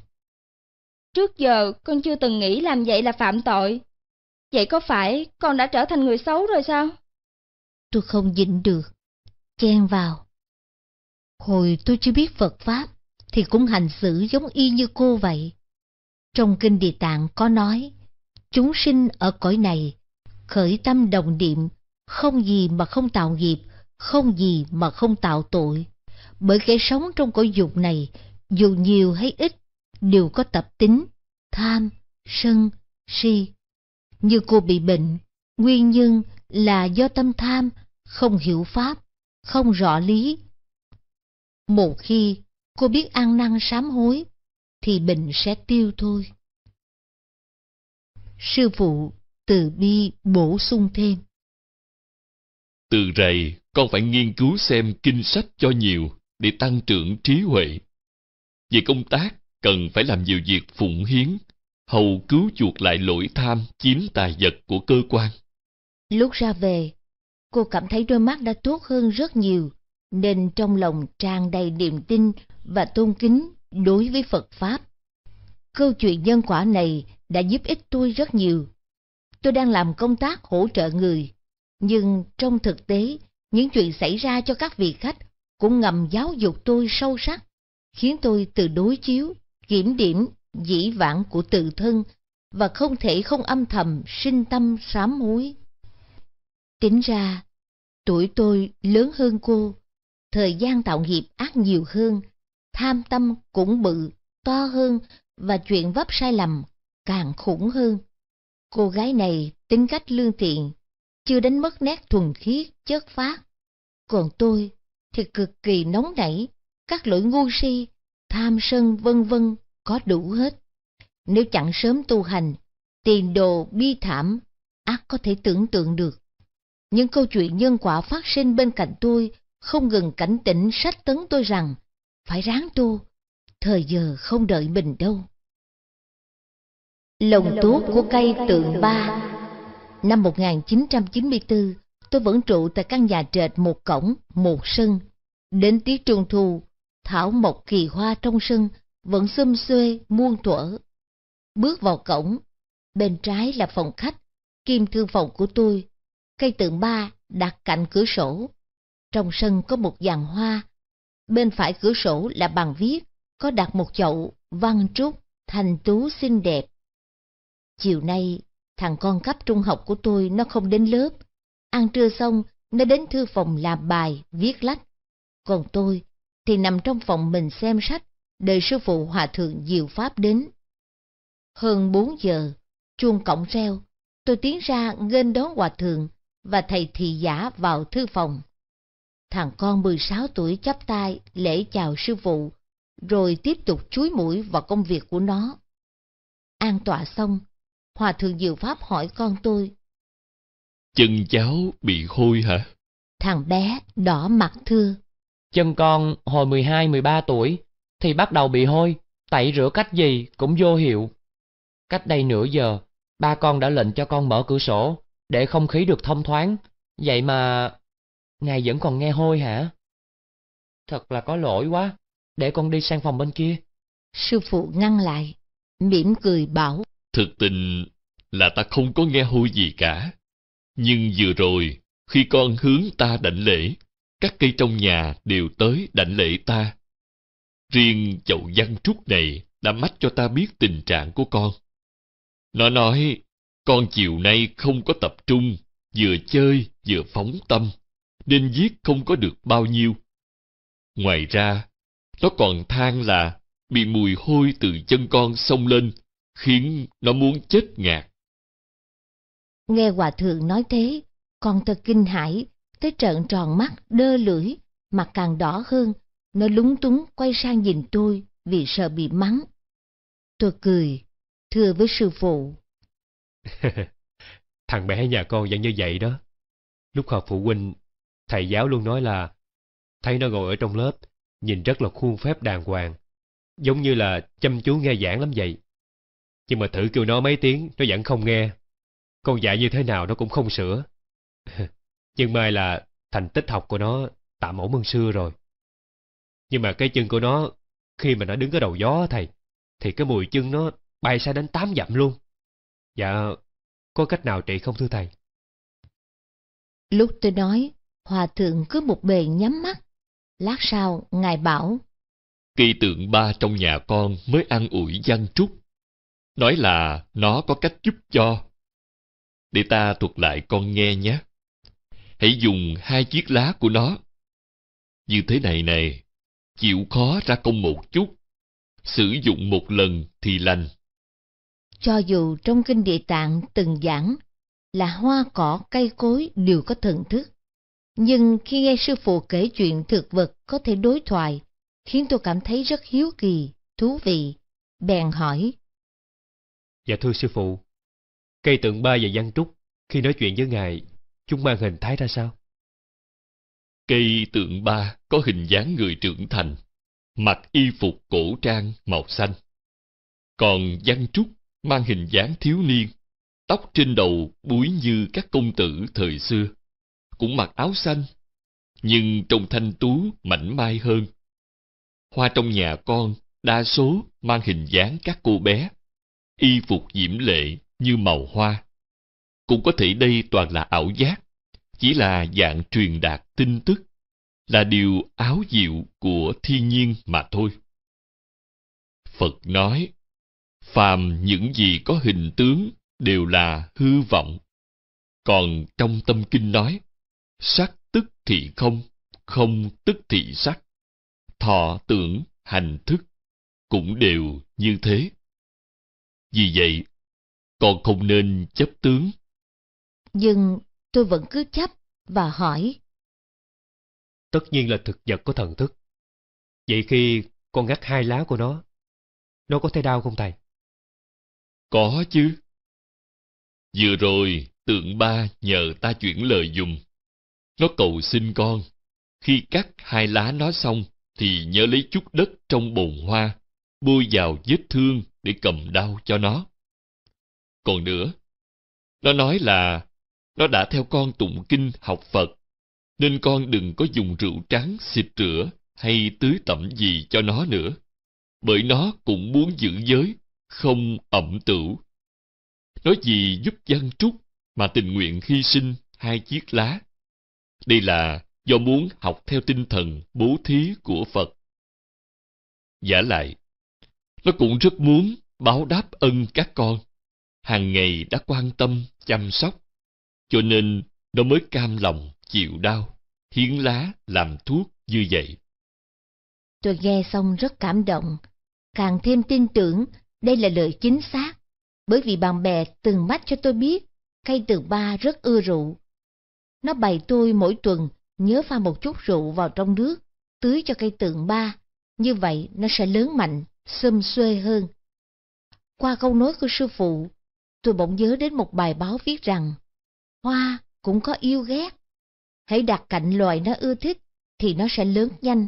Trước giờ con chưa từng nghĩ làm vậy là phạm tội. Vậy có phải con đã trở thành người xấu rồi sao? Tôi không nhịn được, chen vào. Hồi tôi chưa biết Phật Pháp, thì cũng hành xử giống y như cô vậy. Trong Kinh Địa Tạng có nói, chúng sinh ở cõi này, khởi tâm đồng niệm, không gì mà không tạo nghiệp, không gì mà không tạo tội. Bởi kẻ sống trong cõi dục này, dù nhiều hay ít, đều có tập tính, tham, sân, si. Như cô bị bệnh, nguyên nhân là do tâm tham, không hiểu pháp, không rõ lý, một khi cô biết ăn năn sám hối, thì bệnh sẽ tiêu thôi. Sư phụ từ bi bổ sung thêm. Từ rày, con phải nghiên cứu xem kinh sách cho nhiều để tăng trưởng trí huệ. Về công tác, cần phải làm nhiều việc phụng hiến, hầu cứu chuộc lại lỗi tham chiếm tài vật của cơ quan. Lúc ra về, cô cảm thấy đôi mắt đã tốt hơn rất nhiều nên trong lòng tràn đầy niềm tin và tôn kính đối với Phật Pháp. Câu chuyện nhân quả này đã giúp ích tôi rất nhiều. Tôi đang làm công tác hỗ trợ người, nhưng trong thực tế, những chuyện xảy ra cho các vị khách cũng ngầm giáo dục tôi sâu sắc, khiến tôi từ đối chiếu, kiểm điểm, dĩ vãng của tự thân và không thể không âm thầm sinh tâm sám hối. Tính ra, tuổi tôi lớn hơn cô, thời gian tạo nghiệp ác nhiều hơn, tham tâm cũng bự, to hơn và chuyện vấp sai lầm càng khủng hơn. Cô gái này tính cách lương thiện, chưa đánh mất nét thuần khiết, chất phát. Còn tôi thì cực kỳ nóng nảy, các lỗi ngu si, tham sân vân vân có đủ hết. Nếu chẳng sớm tu hành, tiền đồ bi thảm, ác có thể tưởng tượng được. Những câu chuyện nhân quả phát sinh bên cạnh tôi không ngừng cảnh tỉnh sách tấn tôi rằng phải ráng tu, thời giờ không đợi mình đâu. Lồng tuốt của cây tượng ba Năm 1994, tôi vẫn trụ tại căn nhà trệt một cổng, một sân. Đến tiết trung thu, thảo mộc kỳ hoa trong sân vẫn xum xuê muôn thuở. Bước vào cổng, bên trái là phòng khách, kim thư phòng của tôi. Cây tượng ba đặt cạnh cửa sổ, trong sân có một dàn hoa, bên phải cửa sổ là bàn viết, có đặt một chậu văn trúc, thành tú xinh đẹp. Chiều nay, thằng con cấp trung học của tôi nó không đến lớp. Ăn trưa xong, nó đến thư phòng làm bài, viết lách. Còn tôi thì nằm trong phòng mình xem sách, đợi sư phụ hòa thượng Diệu Pháp đến. Hơn bốn giờ, chuông cổng reo, tôi tiến ra nghênh đón hòa thượng và thầy thị giả vào thư phòng. Thằng con 16 tuổi chắp tay lễ chào sư phụ, rồi tiếp tục chuối mũi vào công việc của nó. An tọa xong, Hòa Thượng Diệu Pháp hỏi con tôi. Chân cháu bị hôi hả? Thằng bé đỏ mặt thưa. Chân con hồi 12-13 tuổi thì bắt đầu bị hôi, tẩy rửa cách gì cũng vô hiệu. Cách đây nửa giờ, ba con đã lệnh cho con mở cửa sổ để không khí được thông thoáng, vậy mà Ngài vẫn còn nghe hôi hả? Thật là có lỗi quá, để con đi sang phòng bên kia. Sư phụ ngăn lại, mỉm cười bảo. Thực tình là ta không có nghe hôi gì cả. Nhưng vừa rồi, khi con hướng ta đảnh lễ, các cây trong nhà đều tới đảnh lễ ta. Riêng chậu văn trúc này đã mách cho ta biết tình trạng của con. Nó nói, con chiều nay không có tập trung, vừa chơi vừa phóng tâm nên viết không có được bao nhiêu. Ngoài ra, nó còn than là bị mùi hôi từ chân con xông lên, khiến nó muốn chết ngạt. Nghe Hòa Thượng nói thế, con thật kinh hãi, tới trợn tròn mắt, đơ lưỡi, mặt càng đỏ hơn, nó lúng túng quay sang nhìn tôi vì sợ bị mắng. Tôi cười, thưa với sư phụ. Thằng bé nhà con vẫn như vậy đó. Lúc họp phụ huynh thầy giáo luôn nói là thấy nó ngồi ở trong lớp nhìn rất là khuôn phép đàng hoàng giống như là chăm chú nghe giảng lắm vậy nhưng mà thử kêu nó mấy tiếng nó vẫn không nghe con dạy như thế nào nó cũng không sửa nhưng may là thành tích học của nó tạm ổn hơn xưa rồi nhưng mà cái chân của nó khi mà nó đứng ở đầu gió thầy thì cái mùi chân nó bay xa đến tám dặm luôn dạ có cách nào trị không thưa thầy lúc tôi nói Hòa thượng cứ một bề nhắm mắt. Lát sau, ngài bảo. Cây tượng ba trong nhà con mới ăn ủi văn trúc. Nói là nó có cách giúp cho. Để ta thuật lại con nghe nhé. Hãy dùng hai chiếc lá của nó. Như thế này này, chịu khó ra công một chút. Sử dụng một lần thì lành. Cho dù trong kinh địa tạng từng giảng là hoa cỏ cây cối đều có thần thức. Nhưng khi nghe sư phụ kể chuyện thực vật có thể đối thoại, khiến tôi cảm thấy rất hiếu kỳ, thú vị. Bèn hỏi. Dạ thưa sư phụ, cây tượng ba và văn trúc, khi nói chuyện với ngài, chúng mang hình thái ra sao? Cây tượng ba có hình dáng người trưởng thành, mặc y phục cổ trang màu xanh. Còn văn trúc mang hình dáng thiếu niên, tóc trên đầu búi như các công tử thời xưa cũng mặc áo xanh, nhưng trông thanh tú mảnh mai hơn. Hoa trong nhà con đa số mang hình dáng các cô bé, y phục diễm lệ như màu hoa. Cũng có thể đây toàn là ảo giác, chỉ là dạng truyền đạt tin tức, là điều áo diệu của thiên nhiên mà thôi. Phật nói, phàm những gì có hình tướng đều là hư vọng. Còn trong tâm kinh nói, Sắc tức thì không, không tức thì sắc. Thọ tưởng, hành thức cũng đều như thế. Vì vậy, con không nên chấp tướng. Nhưng tôi vẫn cứ chấp và hỏi. Tất nhiên là thực vật có thần thức. Vậy khi con ngắt hai lá của nó, nó có thấy đau không thầy? Có chứ. Vừa rồi, tượng ba nhờ ta chuyển lời dùng nó cầu xin con. Khi cắt hai lá nó xong, thì nhớ lấy chút đất trong bồn hoa, bôi vào vết thương để cầm đau cho nó. Còn nữa, nó nói là nó đã theo con tụng kinh học Phật, nên con đừng có dùng rượu trắng xịt rửa hay tưới tẩm gì cho nó nữa, bởi nó cũng muốn giữ giới, không ẩm tửu. nói gì giúp dân trúc mà tình nguyện hy sinh hai chiếc lá đây là do muốn học theo tinh thần bố thí của Phật. Giả lại, nó cũng rất muốn báo đáp ân các con. Hàng ngày đã quan tâm, chăm sóc, cho nên nó mới cam lòng, chịu đau, hiến lá làm thuốc như vậy. Tôi nghe xong rất cảm động, càng thêm tin tưởng đây là lời chính xác, bởi vì bạn bè từng mách cho tôi biết cây từ ba rất ưa rượu, nó bày tôi mỗi tuần, nhớ pha một chút rượu vào trong nước, tưới cho cây tượng ba, như vậy nó sẽ lớn mạnh, xum xuê hơn. Qua câu nói của sư phụ, tôi bỗng nhớ đến một bài báo viết rằng, hoa cũng có yêu ghét. Hãy đặt cạnh loài nó ưa thích, thì nó sẽ lớn nhanh.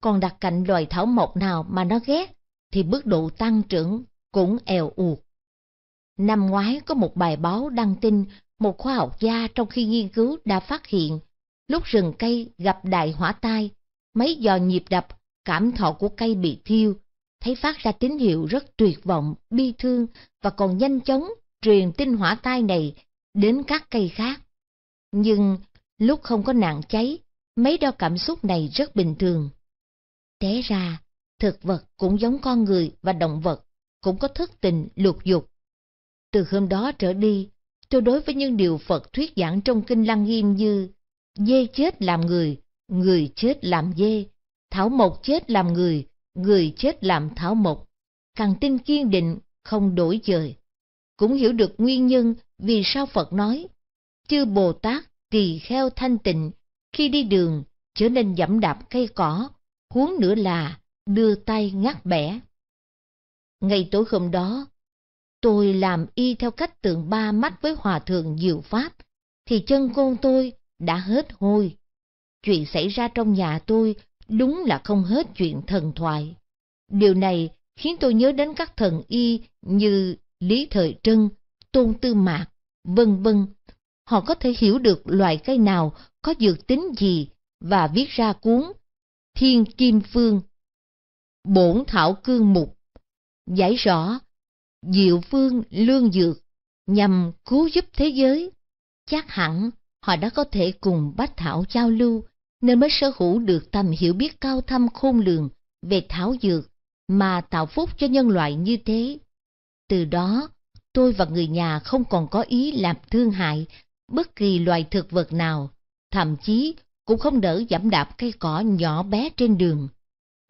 Còn đặt cạnh loài thảo mộc nào mà nó ghét, thì mức độ tăng trưởng cũng eo uột. Năm ngoái có một bài báo đăng tin một khoa học gia trong khi nghiên cứu đã phát hiện, lúc rừng cây gặp đại hỏa tai, mấy giò nhịp đập, cảm thọ của cây bị thiêu, thấy phát ra tín hiệu rất tuyệt vọng, bi thương và còn nhanh chóng truyền tin hỏa tai này đến các cây khác. Nhưng lúc không có nạn cháy, mấy đo cảm xúc này rất bình thường. Té ra, thực vật cũng giống con người và động vật, cũng có thức tình lục dục. Từ hôm đó trở đi, tôi đối với những điều Phật thuyết giảng trong Kinh Lăng Nghiêm như dê chết làm người, người chết làm dê, thảo mộc chết làm người, người chết làm thảo mộc, càng tin kiên định, không đổi trời. Cũng hiểu được nguyên nhân vì sao Phật nói, chư Bồ Tát tỳ kheo thanh tịnh, khi đi đường trở nên dẫm đạp cây cỏ, huống nữa là đưa tay ngắt bẻ. Ngày tối hôm đó, tôi làm y theo cách tượng ba mắt với hòa thượng diệu pháp, thì chân côn tôi đã hết hôi. Chuyện xảy ra trong nhà tôi đúng là không hết chuyện thần thoại. Điều này khiến tôi nhớ đến các thần y như Lý Thời Trân, Tôn Tư Mạc, vân vân. Họ có thể hiểu được loại cây nào có dược tính gì và viết ra cuốn Thiên Kim Phương. Bổn Thảo Cương Mục Giải rõ diệu phương lương dược nhằm cứu giúp thế giới, chắc hẳn họ đã có thể cùng Bách Thảo giao lưu nên mới sở hữu được tầm hiểu biết cao thâm khôn lường về thảo dược mà tạo phúc cho nhân loại như thế. Từ đó, tôi và người nhà không còn có ý làm thương hại bất kỳ loài thực vật nào, thậm chí cũng không đỡ giảm đạp cây cỏ nhỏ bé trên đường.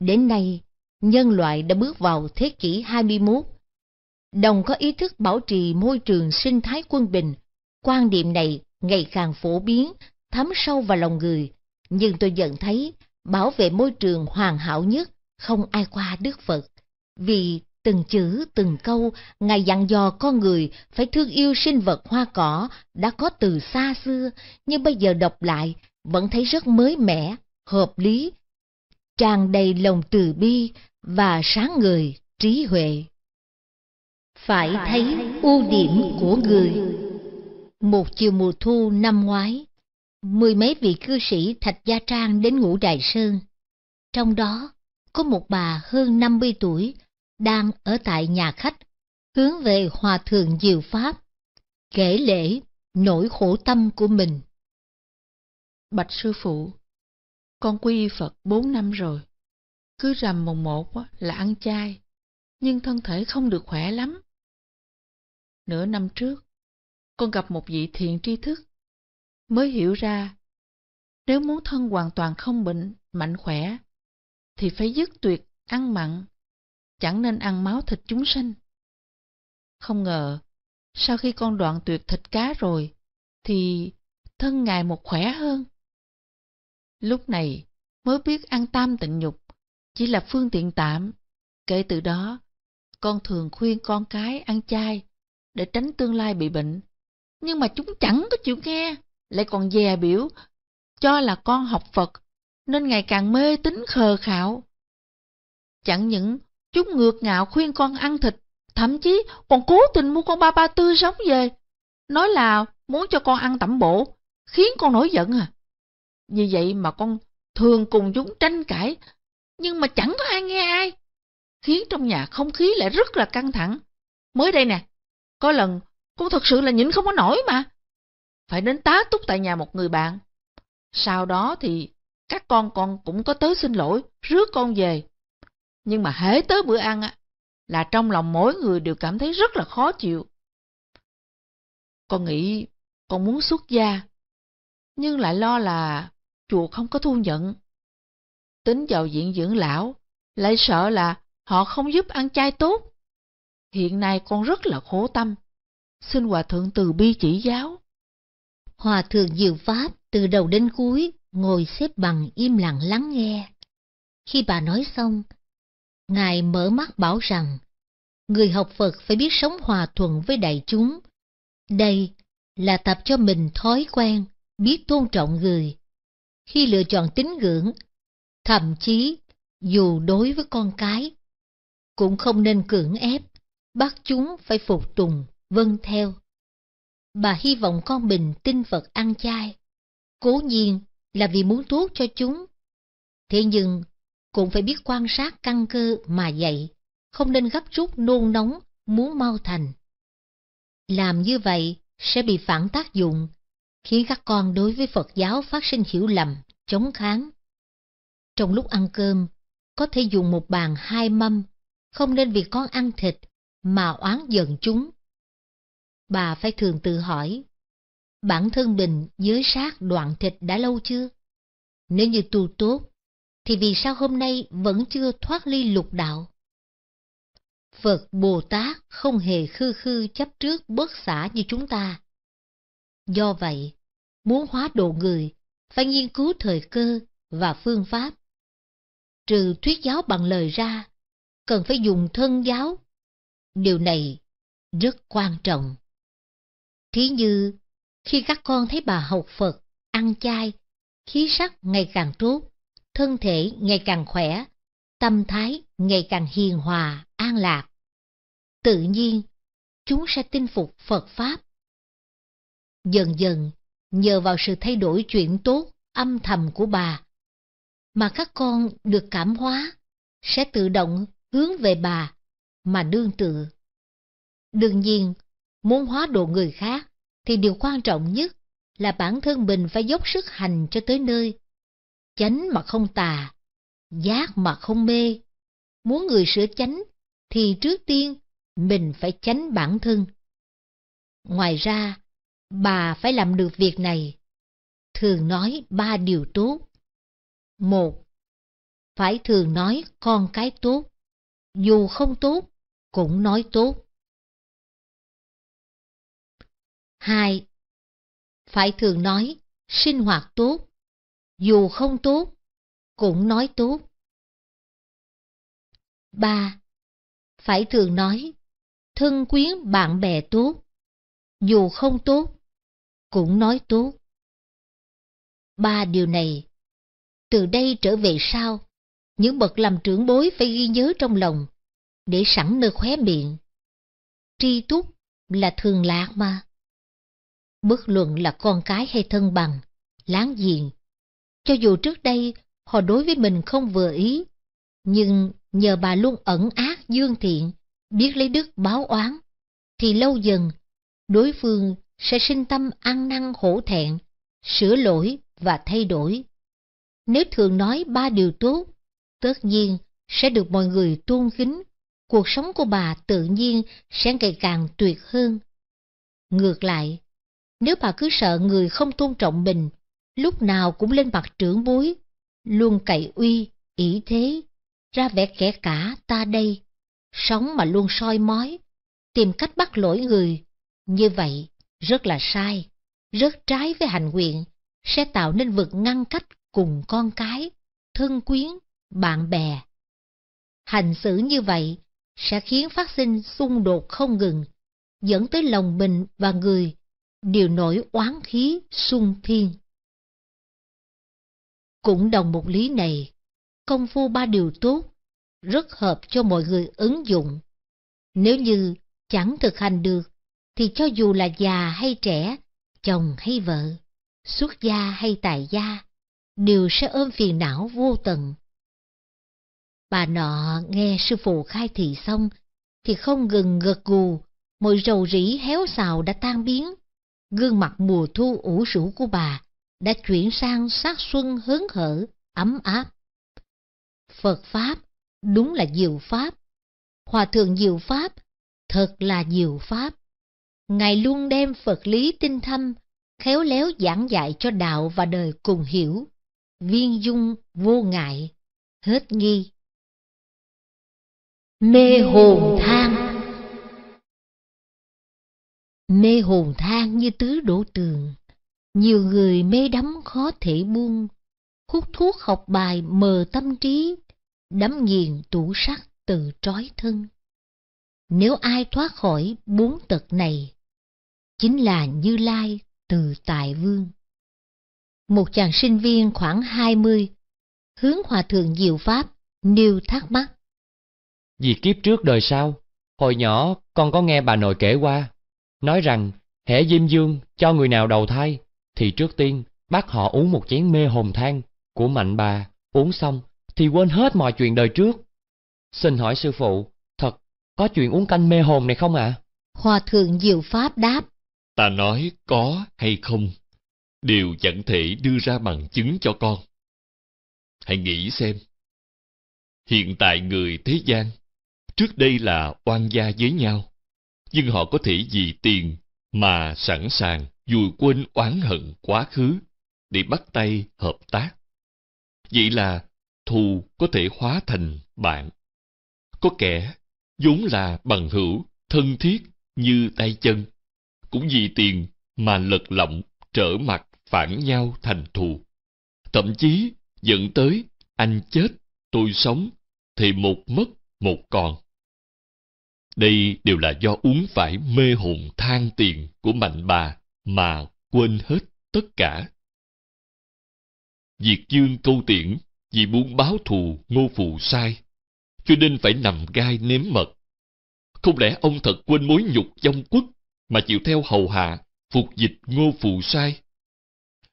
Đến nay, nhân loại đã bước vào thế kỷ 21 đồng có ý thức bảo trì môi trường sinh thái quân bình. Quan điểm này ngày càng phổ biến, thấm sâu vào lòng người, nhưng tôi nhận thấy bảo vệ môi trường hoàn hảo nhất không ai qua Đức Phật, vì từng chữ từng câu ngài dặn dò con người phải thương yêu sinh vật hoa cỏ đã có từ xa xưa nhưng bây giờ đọc lại vẫn thấy rất mới mẻ hợp lý tràn đầy lòng từ bi và sáng người trí huệ phải thấy ưu điểm của người một chiều mùa thu năm ngoái mười mấy vị cư sĩ thạch gia trang đến ngũ đài sơn trong đó có một bà hơn năm mươi tuổi đang ở tại nhà khách hướng về hòa thượng diệu pháp kể lễ nỗi khổ tâm của mình bạch sư phụ con quy phật bốn năm rồi cứ rằm mùng một là ăn chay nhưng thân thể không được khỏe lắm nửa năm trước, con gặp một vị thiện tri thức, mới hiểu ra, nếu muốn thân hoàn toàn không bệnh, mạnh khỏe, thì phải dứt tuyệt ăn mặn, chẳng nên ăn máu thịt chúng sinh. Không ngờ, sau khi con đoạn tuyệt thịt cá rồi, thì thân ngài một khỏe hơn. Lúc này mới biết ăn tam tịnh nhục chỉ là phương tiện tạm. Kể từ đó, con thường khuyên con cái ăn chay để tránh tương lai bị bệnh. Nhưng mà chúng chẳng có chịu nghe, lại còn dè biểu, cho là con học Phật, nên ngày càng mê tín khờ khạo. Chẳng những chúng ngược ngạo khuyên con ăn thịt, thậm chí còn cố tình mua con ba ba tư sống về, nói là muốn cho con ăn tẩm bổ, khiến con nổi giận à. Vì vậy mà con thường cùng chúng tranh cãi, nhưng mà chẳng có ai nghe ai, khiến trong nhà không khí lại rất là căng thẳng. Mới đây nè, có lần, con thật sự là nhịn không có nổi mà. Phải đến tá túc tại nhà một người bạn. Sau đó thì các con con cũng có tới xin lỗi, rước con về. Nhưng mà hễ tới bữa ăn á, là trong lòng mỗi người đều cảm thấy rất là khó chịu. Con nghĩ con muốn xuất gia, nhưng lại lo là chùa không có thu nhận. Tính vào diện dưỡng lão, lại sợ là họ không giúp ăn chay tốt. Hiện nay con rất là khổ tâm. Xin Hòa Thượng từ bi chỉ giáo. Hòa Thượng Diệu Pháp từ đầu đến cuối ngồi xếp bằng im lặng lắng nghe. Khi bà nói xong, Ngài mở mắt bảo rằng, người học Phật phải biết sống hòa thuận với đại chúng. Đây là tập cho mình thói quen, biết tôn trọng người. Khi lựa chọn tín ngưỡng, thậm chí dù đối với con cái, cũng không nên cưỡng ép bắt chúng phải phục tùng, vâng theo. Bà hy vọng con bình tin Phật ăn chay, cố nhiên là vì muốn thuốc cho chúng. Thế nhưng, cũng phải biết quan sát căn cơ mà dạy, không nên gấp rút nôn nóng, muốn mau thành. Làm như vậy sẽ bị phản tác dụng, khiến các con đối với Phật giáo phát sinh hiểu lầm, chống kháng. Trong lúc ăn cơm, có thể dùng một bàn hai mâm, không nên vì con ăn thịt mà oán giận chúng. Bà phải thường tự hỏi, bản thân mình dưới sát đoạn thịt đã lâu chưa? Nếu như tu tốt, thì vì sao hôm nay vẫn chưa thoát ly lục đạo? Phật Bồ Tát không hề khư khư chấp trước bớt xả như chúng ta. Do vậy, muốn hóa độ người, phải nghiên cứu thời cơ và phương pháp. Trừ thuyết giáo bằng lời ra, cần phải dùng thân giáo Điều này rất quan trọng. Thí như, khi các con thấy bà học Phật, ăn chay, khí sắc ngày càng tốt, thân thể ngày càng khỏe, tâm thái ngày càng hiền hòa, an lạc. Tự nhiên, chúng sẽ tin phục Phật Pháp. Dần dần, nhờ vào sự thay đổi chuyện tốt, âm thầm của bà, mà các con được cảm hóa, sẽ tự động hướng về bà mà đương tựa. Đương nhiên, muốn hóa độ người khác thì điều quan trọng nhất là bản thân mình phải dốc sức hành cho tới nơi. Chánh mà không tà, giác mà không mê. Muốn người sửa chánh thì trước tiên mình phải chánh bản thân. Ngoài ra, bà phải làm được việc này. Thường nói ba điều tốt. Một, phải thường nói con cái tốt. Dù không tốt, cũng nói tốt. 2. Phải thường nói, sinh hoạt tốt, dù không tốt, cũng nói tốt. 3. Phải thường nói, thân quyến bạn bè tốt, dù không tốt, cũng nói tốt. Ba điều này, từ đây trở về sau, những bậc làm trưởng bối phải ghi nhớ trong lòng để sẵn nơi khóe miệng. Tri túc là thường lạc mà. Bất luận là con cái hay thân bằng, láng giềng, cho dù trước đây họ đối với mình không vừa ý, nhưng nhờ bà luôn ẩn ác dương thiện, biết lấy đức báo oán, thì lâu dần đối phương sẽ sinh tâm ăn năn hổ thẹn, sửa lỗi và thay đổi. Nếu thường nói ba điều tốt, tất nhiên sẽ được mọi người tôn kính cuộc sống của bà tự nhiên sẽ ngày càng tuyệt hơn. Ngược lại, nếu bà cứ sợ người không tôn trọng mình, lúc nào cũng lên mặt trưởng bối, luôn cậy uy, ý thế, ra vẻ kẻ cả ta đây, sống mà luôn soi mói, tìm cách bắt lỗi người, như vậy rất là sai, rất trái với hành nguyện, sẽ tạo nên vực ngăn cách cùng con cái, thân quyến, bạn bè. Hành xử như vậy sẽ khiến phát sinh xung đột không ngừng, dẫn tới lòng mình và người đều nổi oán khí xung thiên. Cũng đồng một lý này, công phu ba điều tốt rất hợp cho mọi người ứng dụng. Nếu như chẳng thực hành được, thì cho dù là già hay trẻ, chồng hay vợ, xuất gia hay tài gia, đều sẽ ôm phiền não vô tận. Bà nọ nghe sư phụ khai thị xong, thì không ngừng gật gù, mọi rầu rĩ héo xào đã tan biến. Gương mặt mùa thu ủ rũ của bà đã chuyển sang sát xuân hớn hở, ấm áp. Phật Pháp đúng là diệu Pháp, Hòa Thượng diệu Pháp thật là diệu Pháp. Ngài luôn đem Phật lý tinh thâm, khéo léo giảng dạy cho đạo và đời cùng hiểu, viên dung vô ngại, hết nghi Mê hồn thang Mê hồn thang như tứ đổ tường, nhiều người mê đắm khó thể buông, hút thuốc học bài mờ tâm trí, đắm nghiền tủ sắc tự trói thân. Nếu ai thoát khỏi bốn tật này, chính là Như Lai từ Tại Vương. Một chàng sinh viên khoảng 20, hướng Hòa Thượng Diệu Pháp nêu thắc mắc. Vì kiếp trước đời sau, hồi nhỏ con có nghe bà nội kể qua, nói rằng hễ Diêm Dương cho người nào đầu thai, thì trước tiên bắt họ uống một chén mê hồn thang của mạnh bà, uống xong thì quên hết mọi chuyện đời trước. Xin hỏi sư phụ, thật có chuyện uống canh mê hồn này không ạ? À? Hòa thượng Diệu Pháp đáp. Ta nói có hay không, đều chẳng thể đưa ra bằng chứng cho con. Hãy nghĩ xem. Hiện tại người thế gian Trước đây là oan gia với nhau, nhưng họ có thể vì tiền mà sẵn sàng vùi quên oán hận quá khứ để bắt tay hợp tác. Vậy là thù có thể hóa thành bạn. Có kẻ vốn là bằng hữu, thân thiết như tay chân, cũng vì tiền mà lật lọng trở mặt phản nhau thành thù. Thậm chí dẫn tới anh chết, tôi sống, thì một mất một con. Đây đều là do uống phải mê hồn than tiền của mạnh bà mà quên hết tất cả. Diệt dương câu tiễn vì muốn báo thù ngô phù sai, cho nên phải nằm gai nếm mật. Không lẽ ông thật quên mối nhục trong quốc mà chịu theo hầu hạ, phục dịch ngô phù sai?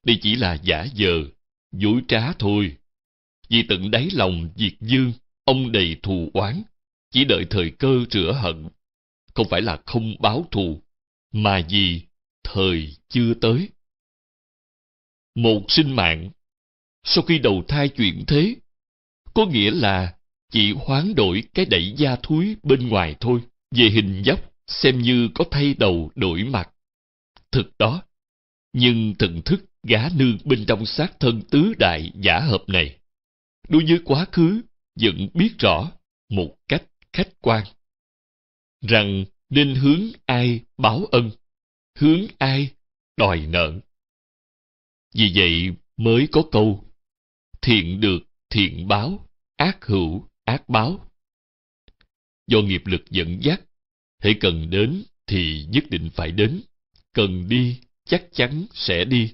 Đây chỉ là giả dờ, dối trá thôi. Vì tận đáy lòng diệt dương Ông đầy thù oán, chỉ đợi thời cơ rửa hận. Không phải là không báo thù, mà vì thời chưa tới. Một sinh mạng, sau khi đầu thai chuyện thế, có nghĩa là chỉ hoán đổi cái đẩy da thúi bên ngoài thôi, về hình dốc xem như có thay đầu đổi mặt. Thực đó, nhưng thần thức gã nương bên trong xác thân tứ đại giả hợp này. Đối với quá khứ, vẫn biết rõ một cách khách quan rằng nên hướng ai báo ân, hướng ai đòi nợ. Vì vậy mới có câu thiện được thiện báo, ác hữu ác báo. Do nghiệp lực dẫn dắt, hãy cần đến thì nhất định phải đến, cần đi chắc chắn sẽ đi.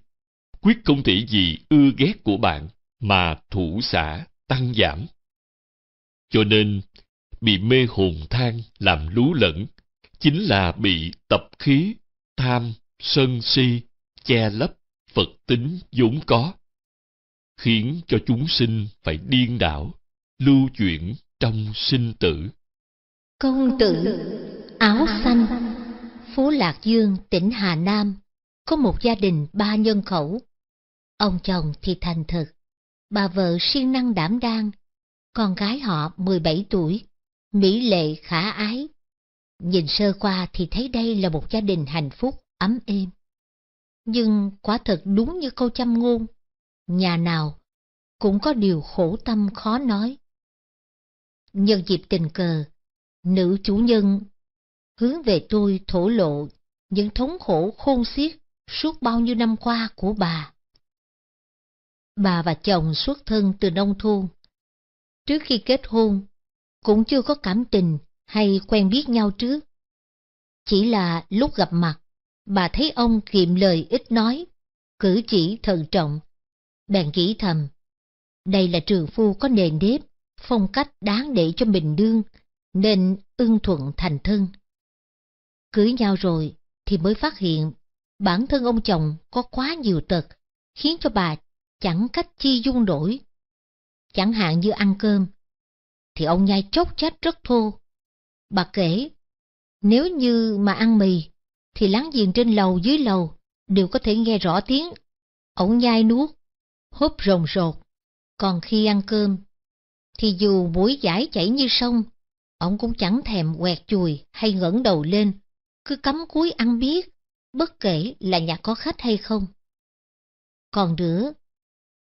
Quyết không thể vì ưa ghét của bạn mà thủ xả tăng giảm. Cho nên, bị mê hồn than làm lú lẫn, chính là bị tập khí, tham, sân si, che lấp Phật tính vốn có, khiến cho chúng sinh phải điên đảo, lưu chuyển trong sinh tử. Công tử, áo xanh, Phú Lạc Dương, tỉnh Hà Nam, có một gia đình ba nhân khẩu. Ông chồng thì thành thực, bà vợ siêng năng đảm đang, con gái họ 17 tuổi, mỹ lệ khả ái. Nhìn sơ qua thì thấy đây là một gia đình hạnh phúc, ấm êm. Nhưng quả thật đúng như câu châm ngôn, nhà nào cũng có điều khổ tâm khó nói. Nhân dịp tình cờ, nữ chủ nhân hướng về tôi thổ lộ những thống khổ khôn xiết suốt bao nhiêu năm qua của bà. Bà và chồng xuất thân từ nông thôn, trước khi kết hôn, cũng chưa có cảm tình hay quen biết nhau trước. Chỉ là lúc gặp mặt, bà thấy ông kiệm lời ít nói, cử chỉ thận trọng. Bèn nghĩ thầm, đây là trường phu có nề nếp, phong cách đáng để cho bình đương, nên ưng thuận thành thân. Cưới nhau rồi thì mới phát hiện bản thân ông chồng có quá nhiều tật, khiến cho bà chẳng cách chi dung nổi chẳng hạn như ăn cơm, thì ông nhai chốc chết rất thô. Bà kể, nếu như mà ăn mì, thì láng giềng trên lầu dưới lầu đều có thể nghe rõ tiếng. Ông nhai nuốt, húp rồng rột. Còn khi ăn cơm, thì dù mũi giải chảy như sông, ông cũng chẳng thèm quẹt chùi hay ngẩng đầu lên, cứ cắm cúi ăn biết, bất kể là nhà có khách hay không. Còn nữa,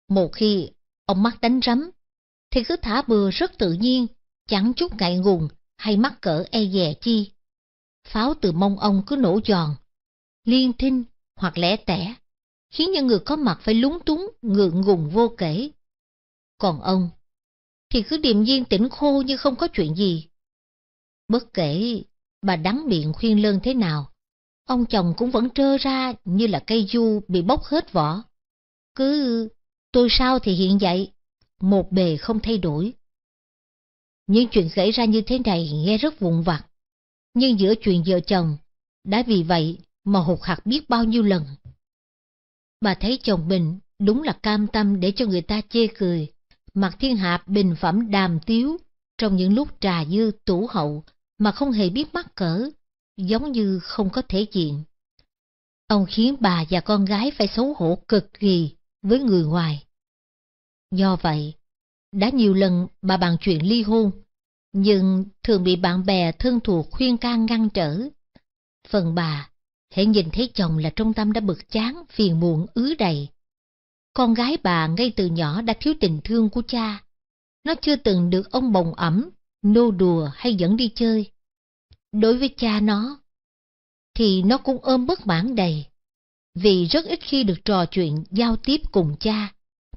một khi Ông mắt đánh rắm, thì cứ thả bừa rất tự nhiên, chẳng chút ngại ngùng hay mắc cỡ e dè chi. Pháo từ mông ông cứ nổ giòn, liên thinh hoặc lẻ tẻ, khiến những người có mặt phải lúng túng, ngượng ngùng vô kể. Còn ông, thì cứ điềm nhiên tỉnh khô như không có chuyện gì. Bất kể bà đắng miệng khuyên lơn thế nào, ông chồng cũng vẫn trơ ra như là cây du bị bốc hết vỏ. Cứ Tôi sao thì hiện vậy, một bề không thay đổi. Những chuyện xảy ra như thế này nghe rất vụn vặt, nhưng giữa chuyện vợ chồng, đã vì vậy mà hụt hạt biết bao nhiêu lần. Bà thấy chồng mình đúng là cam tâm để cho người ta chê cười, mặc thiên hạ bình phẩm đàm tiếu trong những lúc trà dư tủ hậu mà không hề biết mắc cỡ, giống như không có thể diện. Ông khiến bà và con gái phải xấu hổ cực kỳ với người ngoài. Do vậy, đã nhiều lần bà bàn chuyện ly hôn, nhưng thường bị bạn bè thân thuộc khuyên can ngăn trở. Phần bà, hãy nhìn thấy chồng là trong tâm đã bực chán, phiền muộn ứ đầy. Con gái bà ngay từ nhỏ đã thiếu tình thương của cha. Nó chưa từng được ông bồng ẩm, nô đùa hay dẫn đi chơi. Đối với cha nó, thì nó cũng ôm bất mãn đầy, vì rất ít khi được trò chuyện giao tiếp cùng cha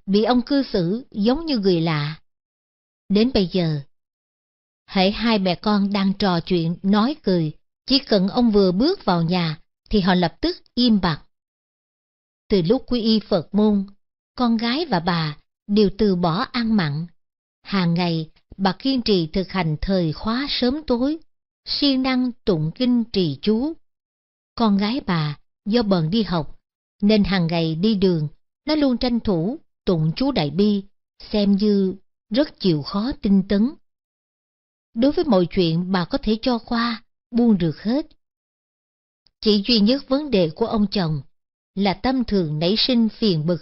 bị ông cư xử giống như người lạ. Đến bây giờ, hãy hai mẹ con đang trò chuyện, nói cười, chỉ cần ông vừa bước vào nhà thì họ lập tức im bặt. Từ lúc quy y Phật môn, con gái và bà đều từ bỏ ăn mặn. Hàng ngày, bà kiên trì thực hành thời khóa sớm tối, siêng năng tụng kinh trì chú. Con gái bà do bận đi học, nên hàng ngày đi đường, nó luôn tranh thủ tụng chú Đại Bi xem như rất chịu khó tinh tấn. Đối với mọi chuyện bà có thể cho qua, buông được hết. Chỉ duy nhất vấn đề của ông chồng là tâm thường nảy sinh phiền bực.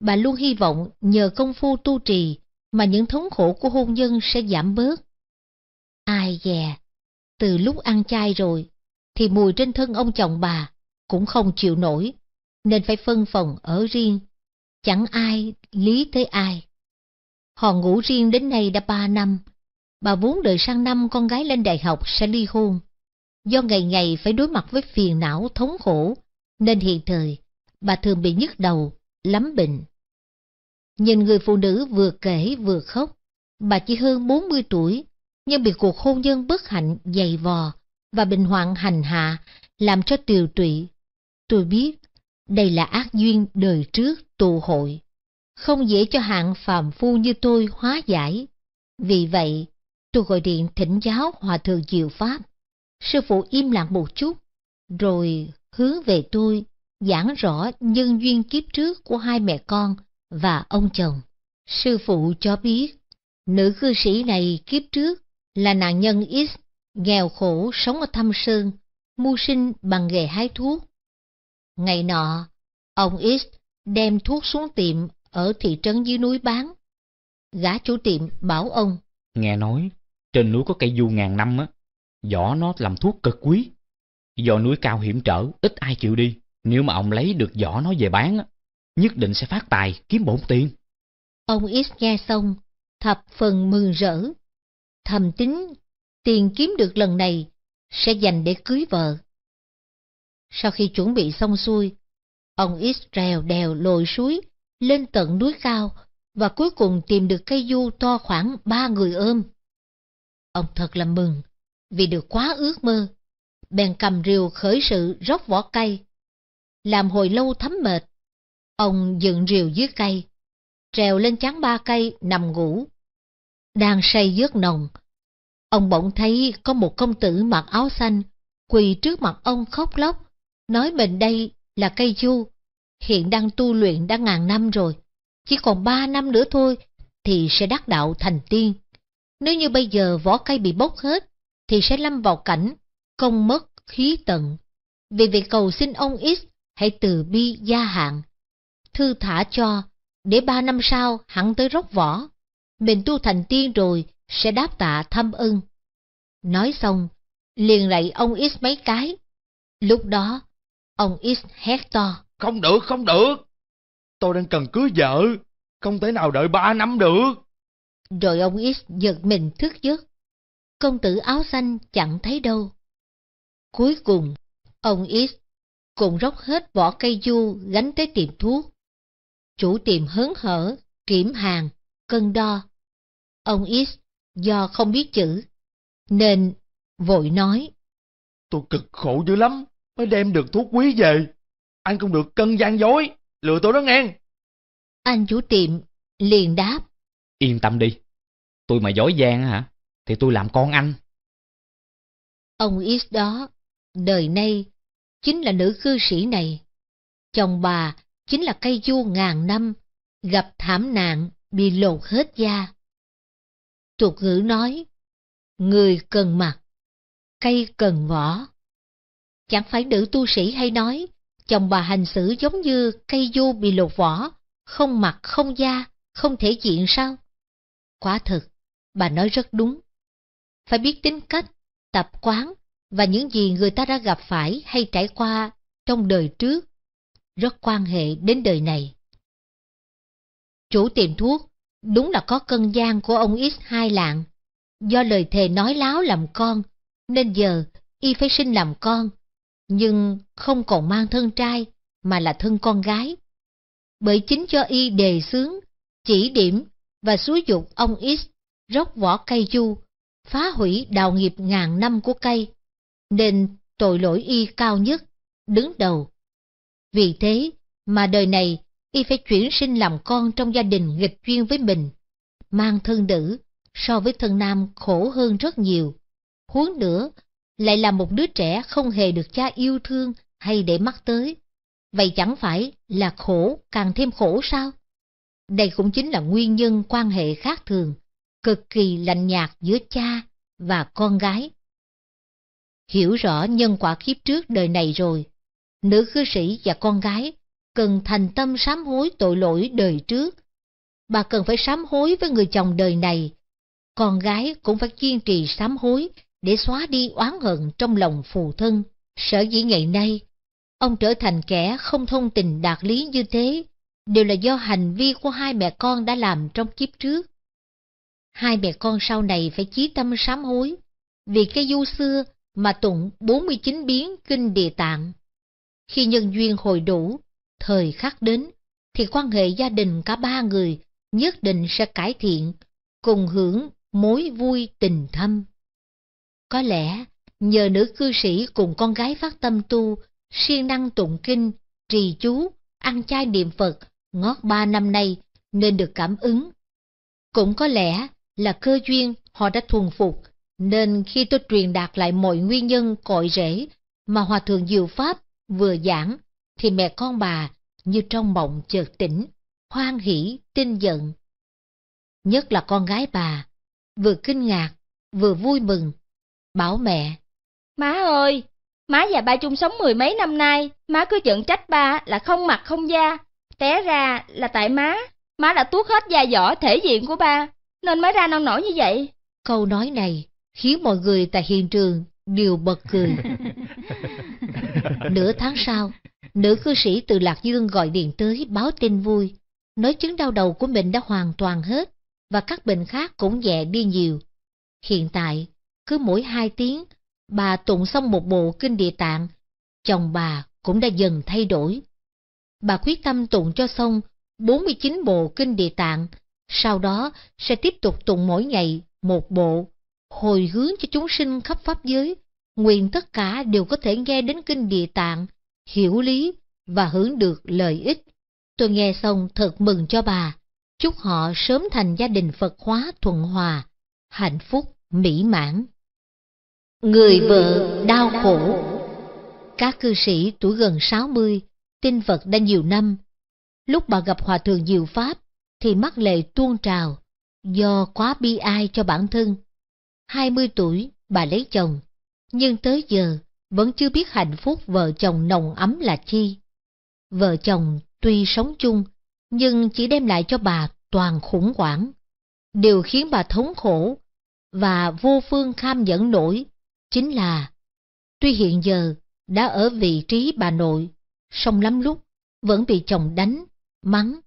Bà luôn hy vọng nhờ công phu tu trì mà những thống khổ của hôn nhân sẽ giảm bớt. Ai dè, từ lúc ăn chay rồi, thì mùi trên thân ông chồng bà cũng không chịu nổi, nên phải phân phòng ở riêng chẳng ai lý tới ai. Hòn ngủ riêng đến nay đã ba năm, bà vốn đợi sang năm con gái lên đại học sẽ ly hôn. Do ngày ngày phải đối mặt với phiền não thống khổ, nên hiện thời bà thường bị nhức đầu, lắm bệnh. Nhìn người phụ nữ vừa kể vừa khóc, bà chỉ hơn 40 tuổi, nhưng bị cuộc hôn nhân bất hạnh dày vò và bệnh hoạn hành hạ làm cho tiều tụy. Tôi biết đây là ác duyên đời trước tụ hội, không dễ cho hạng phàm phu như tôi hóa giải. Vì vậy, tôi gọi điện thỉnh giáo Hòa Thượng Diệu Pháp. Sư phụ im lặng một chút, rồi hướng về tôi giảng rõ nhân duyên kiếp trước của hai mẹ con và ông chồng. Sư phụ cho biết, nữ cư sĩ này kiếp trước là nạn nhân X, nghèo khổ sống ở Thâm Sơn, mưu sinh bằng nghề hái thuốc. Ngày nọ, ông X đem thuốc xuống tiệm ở thị trấn dưới núi bán. Gã chủ tiệm bảo ông. Nghe nói, trên núi có cây du ngàn năm á, vỏ nó làm thuốc cực quý. Do núi cao hiểm trở, ít ai chịu đi. Nếu mà ông lấy được vỏ nó về bán á, nhất định sẽ phát tài, kiếm bổn tiền. Ông X nghe xong, thập phần mừng rỡ. Thầm tính, tiền kiếm được lần này sẽ dành để cưới vợ. Sau khi chuẩn bị xong xuôi, ông Israel đèo lội suối, lên tận núi cao và cuối cùng tìm được cây du to khoảng ba người ôm. Ông thật là mừng vì được quá ước mơ, bèn cầm rìu khởi sự róc vỏ cây. Làm hồi lâu thấm mệt, ông dựng rìu dưới cây, trèo lên chán ba cây nằm ngủ. Đang say giấc nồng, ông bỗng thấy có một công tử mặc áo xanh quỳ trước mặt ông khóc lóc nói mình đây là cây du, hiện đang tu luyện đã ngàn năm rồi, chỉ còn ba năm nữa thôi thì sẽ đắc đạo thành tiên. Nếu như bây giờ vỏ cây bị bốc hết, thì sẽ lâm vào cảnh công mất khí tận. Vì vậy cầu xin ông X hãy từ bi gia hạn, thư thả cho, để ba năm sau hẳn tới róc vỏ. Mình tu thành tiên rồi sẽ đáp tạ thâm ưng. Nói xong, liền lạy ông X mấy cái. Lúc đó, Ông Is hét to. Không được, không được. Tôi đang cần cưới vợ. Không thể nào đợi ba năm được. Rồi ông Is giật mình thức giấc. Công tử áo xanh chẳng thấy đâu. Cuối cùng, ông Is cùng róc hết vỏ cây du gánh tới tiệm thuốc. Chủ tiệm hớn hở, kiểm hàng, cân đo. Ông Is do không biết chữ, nên vội nói. Tôi cực khổ dữ lắm mới đem được thuốc quý về anh không được cân gian dối lừa tôi đó nghe anh chủ tiệm liền đáp yên tâm đi tôi mà dối gian hả thì tôi làm con anh ông ít đó đời nay chính là nữ cư sĩ này chồng bà chính là cây du ngàn năm gặp thảm nạn bị lột hết da tục ngữ nói người cần mặt cây cần vỏ Chẳng phải nữ tu sĩ hay nói, chồng bà hành xử giống như cây du bị lột vỏ, không mặt, không da, không thể diện sao? Quả thực, bà nói rất đúng. Phải biết tính cách, tập quán và những gì người ta đã gặp phải hay trải qua trong đời trước, rất quan hệ đến đời này. Chủ tiệm thuốc, đúng là có cân gian của ông x hai lạng. Do lời thề nói láo làm con, nên giờ y phải sinh làm con nhưng không còn mang thân trai mà là thân con gái. Bởi chính cho y đề xướng, chỉ điểm và xúi dục ông X róc vỏ cây chu, phá hủy đào nghiệp ngàn năm của cây, nên tội lỗi y cao nhất, đứng đầu. Vì thế mà đời này y phải chuyển sinh làm con trong gia đình nghịch duyên với mình, mang thân nữ so với thân nam khổ hơn rất nhiều. Huống nữa lại là một đứa trẻ không hề được cha yêu thương hay để mắt tới. Vậy chẳng phải là khổ càng thêm khổ sao? Đây cũng chính là nguyên nhân quan hệ khác thường, cực kỳ lạnh nhạt giữa cha và con gái. Hiểu rõ nhân quả kiếp trước đời này rồi, nữ cư sĩ và con gái cần thành tâm sám hối tội lỗi đời trước. Bà cần phải sám hối với người chồng đời này, con gái cũng phải kiên trì sám hối để xóa đi oán hận trong lòng phù thân. Sở dĩ ngày nay, ông trở thành kẻ không thông tình đạt lý như thế, đều là do hành vi của hai mẹ con đã làm trong kiếp trước. Hai mẹ con sau này phải chí tâm sám hối, vì cái du xưa mà tụng 49 biến kinh địa tạng. Khi nhân duyên hồi đủ, thời khắc đến, thì quan hệ gia đình cả ba người nhất định sẽ cải thiện, cùng hưởng mối vui tình thâm. Có lẽ, nhờ nữ cư sĩ cùng con gái phát tâm tu, siêng năng tụng kinh, trì chú, ăn chay niệm Phật, ngót ba năm nay, nên được cảm ứng. Cũng có lẽ là cơ duyên họ đã thuần phục, nên khi tôi truyền đạt lại mọi nguyên nhân cội rễ mà Hòa Thượng Diệu Pháp vừa giảng, thì mẹ con bà như trong mộng chợt tỉnh, hoan hỉ, tin giận. Nhất là con gái bà, vừa kinh ngạc, vừa vui mừng, Bảo mẹ. Má ơi, má và ba chung sống mười mấy năm nay, má cứ giận trách ba là không mặt không da. Té ra là tại má, má đã tuốt hết da dỏ thể diện của ba, nên mới ra non nổi như vậy. Câu nói này khiến mọi người tại hiện trường đều bật cười. Nửa tháng sau, nữ cư sĩ từ Lạc Dương gọi điện tới báo tin vui, nói chứng đau đầu của mình đã hoàn toàn hết và các bệnh khác cũng nhẹ đi nhiều. Hiện tại, cứ mỗi hai tiếng, bà tụng xong một bộ kinh địa tạng, chồng bà cũng đã dần thay đổi. Bà quyết tâm tụng cho xong 49 bộ kinh địa tạng, sau đó sẽ tiếp tục tụng mỗi ngày một bộ, hồi hướng cho chúng sinh khắp pháp giới, nguyện tất cả đều có thể nghe đến kinh địa tạng, hiểu lý và hưởng được lợi ích. Tôi nghe xong thật mừng cho bà, chúc họ sớm thành gia đình Phật hóa thuận hòa, hạnh phúc, mỹ mãn. Người vợ đau khổ Các cư sĩ tuổi gần 60, tin Phật đã nhiều năm. Lúc bà gặp Hòa Thượng Diệu Pháp, thì mắt lệ tuôn trào, do quá bi ai cho bản thân. 20 tuổi, bà lấy chồng, nhưng tới giờ vẫn chưa biết hạnh phúc vợ chồng nồng ấm là chi. Vợ chồng tuy sống chung, nhưng chỉ đem lại cho bà toàn khủng hoảng. Điều khiến bà thống khổ và vô phương kham dẫn nổi Chính là, tuy hiện giờ đã ở vị trí bà nội, song lắm lúc vẫn bị chồng đánh, mắng.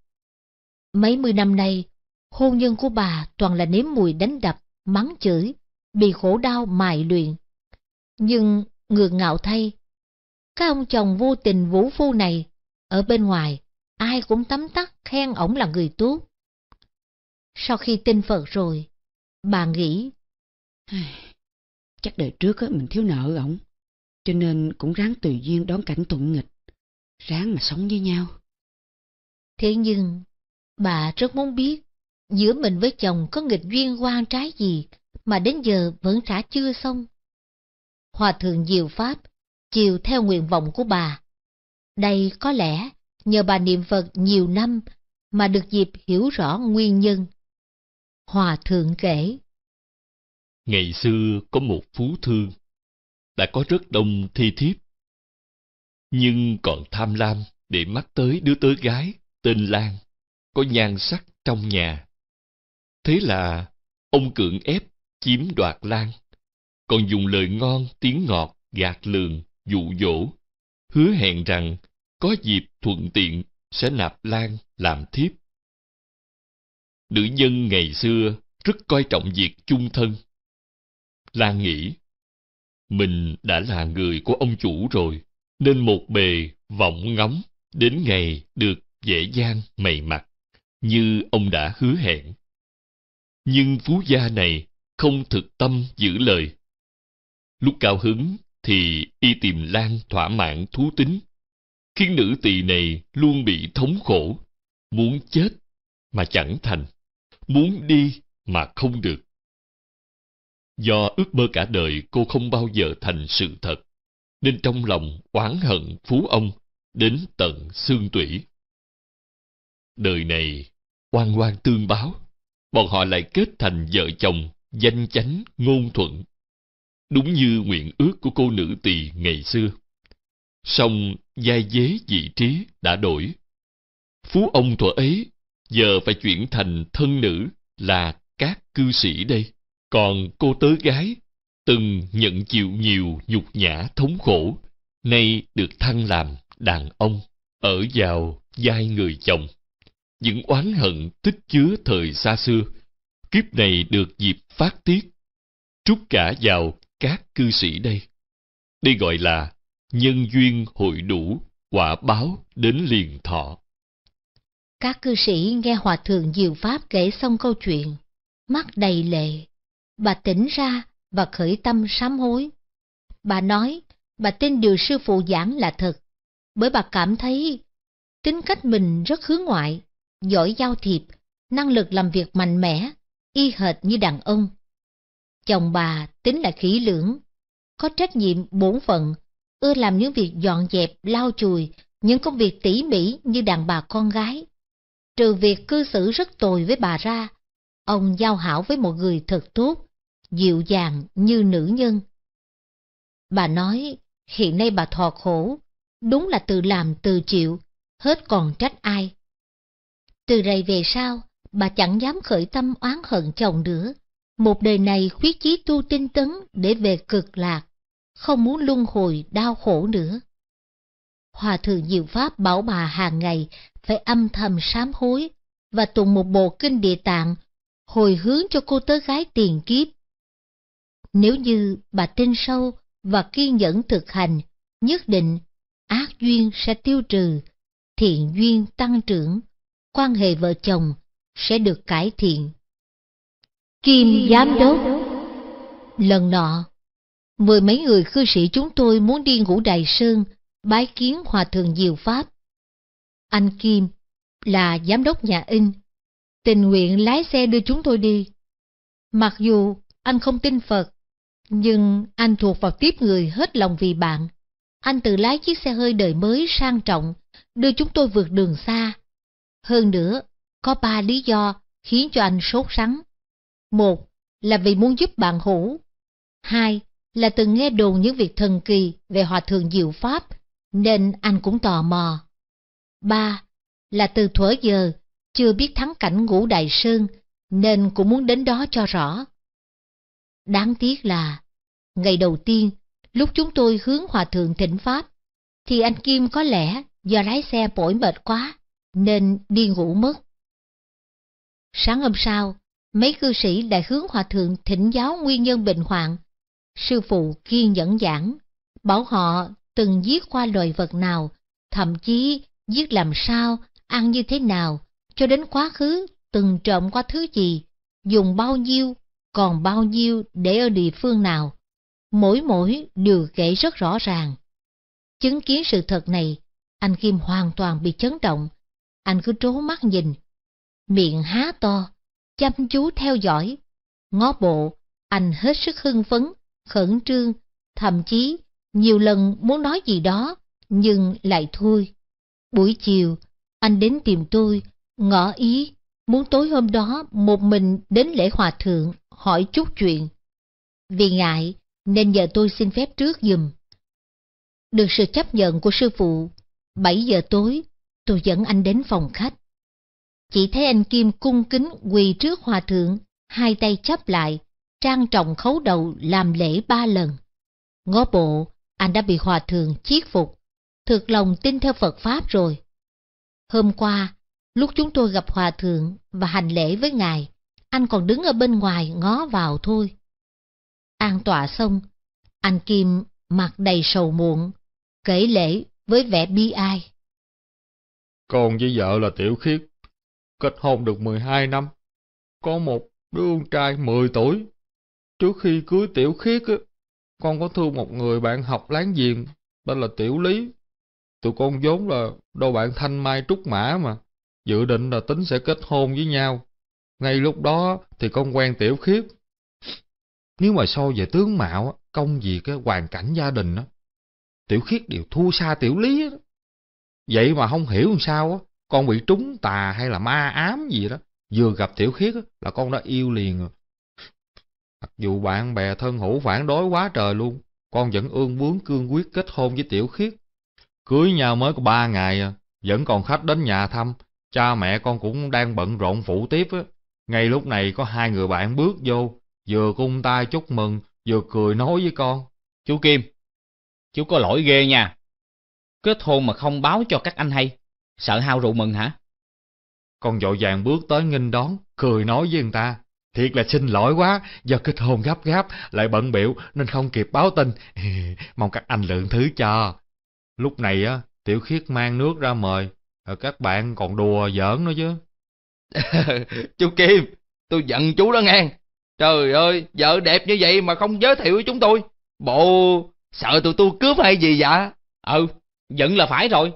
Mấy mươi năm nay, hôn nhân của bà toàn là nếm mùi đánh đập, mắng chửi, bị khổ đau mài luyện. Nhưng ngược ngạo thay, các ông chồng vô tình vũ phu này, ở bên ngoài, ai cũng tấm tắc khen ổng là người tốt. Sau khi tin Phật rồi, bà nghĩ, Chắc đời trước á, mình thiếu nợ ổng, cho nên cũng ráng tùy duyên đón cảnh tụng nghịch, ráng mà sống với nhau. Thế nhưng, bà rất muốn biết, giữa mình với chồng có nghịch duyên quan trái gì mà đến giờ vẫn trả chưa xong. Hòa thượng Diệu Pháp chiều theo nguyện vọng của bà. Đây có lẽ nhờ bà niệm Phật nhiều năm mà được dịp hiểu rõ nguyên nhân. Hòa thượng kể. Ngày xưa có một phú thương, đã có rất đông thi thiếp. Nhưng còn tham lam để mắt tới đứa tớ gái tên Lan, có nhan sắc trong nhà. Thế là ông cưỡng ép chiếm đoạt Lan, còn dùng lời ngon tiếng ngọt gạt lường, dụ dỗ, hứa hẹn rằng có dịp thuận tiện sẽ nạp Lan làm thiếp. Nữ nhân ngày xưa rất coi trọng việc chung thân Lan nghĩ, mình đã là người của ông chủ rồi, nên một bề vọng ngóng đến ngày được dễ dàng mày mặt, như ông đã hứa hẹn. Nhưng phú gia này không thực tâm giữ lời. Lúc cao hứng thì y tìm Lan thỏa mãn thú tính, khiến nữ tỳ này luôn bị thống khổ, muốn chết mà chẳng thành, muốn đi mà không được. Do ước mơ cả đời cô không bao giờ thành sự thật, nên trong lòng oán hận phú ông đến tận xương tủy. Đời này, quan quan tương báo, bọn họ lại kết thành vợ chồng, danh chánh, ngôn thuận. Đúng như nguyện ước của cô nữ tỳ ngày xưa. Song giai dế vị trí đã đổi. Phú ông thuở ấy giờ phải chuyển thành thân nữ là các cư sĩ đây. Còn cô tớ gái, từng nhận chịu nhiều nhục nhã thống khổ, nay được thăng làm đàn ông, ở vào vai người chồng. Những oán hận tích chứa thời xa xưa, kiếp này được dịp phát tiết, trút cả vào các cư sĩ đây. Đây gọi là nhân duyên hội đủ, quả báo đến liền thọ. Các cư sĩ nghe Hòa Thượng Diệu Pháp kể xong câu chuyện, mắt đầy lệ bà tỉnh ra và khởi tâm sám hối. Bà nói, bà tin điều sư phụ giảng là thật, bởi bà cảm thấy tính cách mình rất hướng ngoại, giỏi giao thiệp, năng lực làm việc mạnh mẽ, y hệt như đàn ông. Chồng bà tính là khỉ lưỡng, có trách nhiệm bổn phận, ưa làm những việc dọn dẹp, lau chùi, những công việc tỉ mỉ như đàn bà con gái. Trừ việc cư xử rất tồi với bà ra, ông giao hảo với một người thật tốt, dịu dàng như nữ nhân. Bà nói, hiện nay bà thọ khổ, đúng là tự làm tự chịu, hết còn trách ai. Từ đây về sau, bà chẳng dám khởi tâm oán hận chồng nữa. Một đời này khuyết chí tu tinh tấn để về cực lạc, không muốn luân hồi đau khổ nữa. Hòa thượng Diệu Pháp bảo bà hàng ngày phải âm thầm sám hối và tụng một bộ kinh địa tạng, hồi hướng cho cô tớ gái tiền kiếp nếu như bà tin sâu và kiên nhẫn thực hành, nhất định ác duyên sẽ tiêu trừ, thiện duyên tăng trưởng, quan hệ vợ chồng sẽ được cải thiện. Kim Giám Đốc Lần nọ, mười mấy người cư sĩ chúng tôi muốn đi ngũ đài sơn bái kiến hòa thượng diệu pháp anh kim là giám đốc nhà in tình nguyện lái xe đưa chúng tôi đi mặc dù anh không tin phật nhưng anh thuộc vào tiếp người hết lòng vì bạn. Anh tự lái chiếc xe hơi đời mới sang trọng, đưa chúng tôi vượt đường xa. Hơn nữa, có ba lý do khiến cho anh sốt sắng. Một là vì muốn giúp bạn hữu. Hai là từng nghe đồn những việc thần kỳ về hòa thượng diệu pháp, nên anh cũng tò mò. Ba là từ thuở giờ chưa biết thắng cảnh ngũ đại sơn, nên cũng muốn đến đó cho rõ. Đáng tiếc là, ngày đầu tiên, lúc chúng tôi hướng Hòa Thượng thỉnh Pháp, thì anh Kim có lẽ do lái xe mỏi mệt quá, nên đi ngủ mất. Sáng hôm sau, mấy cư sĩ đại hướng Hòa Thượng thỉnh giáo nguyên nhân bệnh hoạn. Sư phụ kiên nhẫn giảng, bảo họ từng giết qua loài vật nào, thậm chí giết làm sao, ăn như thế nào, cho đến quá khứ từng trộm qua thứ gì, dùng bao nhiêu còn bao nhiêu để ở địa phương nào, mỗi mỗi đều kể rất rõ ràng. Chứng kiến sự thật này, anh Kim hoàn toàn bị chấn động, anh cứ trố mắt nhìn, miệng há to, chăm chú theo dõi, ngó bộ, anh hết sức hưng phấn, khẩn trương, thậm chí nhiều lần muốn nói gì đó, nhưng lại thôi. Buổi chiều, anh đến tìm tôi, ngỏ ý, muốn tối hôm đó một mình đến lễ hòa thượng hỏi chút chuyện. Vì ngại, nên giờ tôi xin phép trước dùm. Được sự chấp nhận của sư phụ, 7 giờ tối, tôi dẫn anh đến phòng khách. Chỉ thấy anh Kim cung kính quỳ trước hòa thượng, hai tay chắp lại, trang trọng khấu đầu làm lễ ba lần. Ngó bộ, anh đã bị hòa thượng chiết phục, thực lòng tin theo Phật Pháp rồi. Hôm qua, lúc chúng tôi gặp hòa thượng và hành lễ với ngài, anh còn đứng ở bên ngoài ngó vào thôi. An tọa xong, anh Kim mặt đầy sầu muộn, kể lễ với vẻ bi ai. Còn với vợ là Tiểu Khiết, kết hôn được 12 năm, có một đứa con trai 10 tuổi. Trước khi cưới Tiểu Khiết, con có thương một người bạn học láng giềng tên là Tiểu Lý. Tụi con vốn là đôi bạn thanh mai trúc mã mà, dự định là tính sẽ kết hôn với nhau. Ngay lúc đó thì con quen tiểu khiếp. Nếu mà so về tướng mạo, công việc, hoàn cảnh gia đình, tiểu khiết đều thua xa tiểu lý. Vậy mà không hiểu làm sao, con bị trúng tà hay là ma ám gì đó. Vừa gặp tiểu khiết là con đã yêu liền Mặc dù bạn bè thân hữu phản đối quá trời luôn, con vẫn ương bướng cương quyết kết hôn với tiểu khiết. Cưới nhau mới có ba ngày, à, vẫn còn khách đến nhà thăm, cha mẹ con cũng đang bận rộn phụ tiếp á. Ngay lúc này có hai người bạn bước vô, vừa cung tay chúc mừng, vừa cười nói với con. Chú Kim, chú có lỗi ghê nha. Kết hôn mà không báo cho các anh hay, sợ hao rượu mừng hả? Con dội vàng bước tới nghênh đón, cười nói với người ta. Thiệt là xin lỗi quá, do kết hôn gấp gáp, lại bận biểu nên không kịp báo tin. Mong các anh lượng thứ cho. Lúc này á, Tiểu Khiết mang nước ra mời, các bạn còn đùa giỡn nữa chứ. chú Kim, tôi giận chú đó ngang. Trời ơi, vợ đẹp như vậy mà không giới thiệu với chúng tôi. Bộ sợ tụi tôi cướp hay gì vậy? Ừ, giận là phải rồi.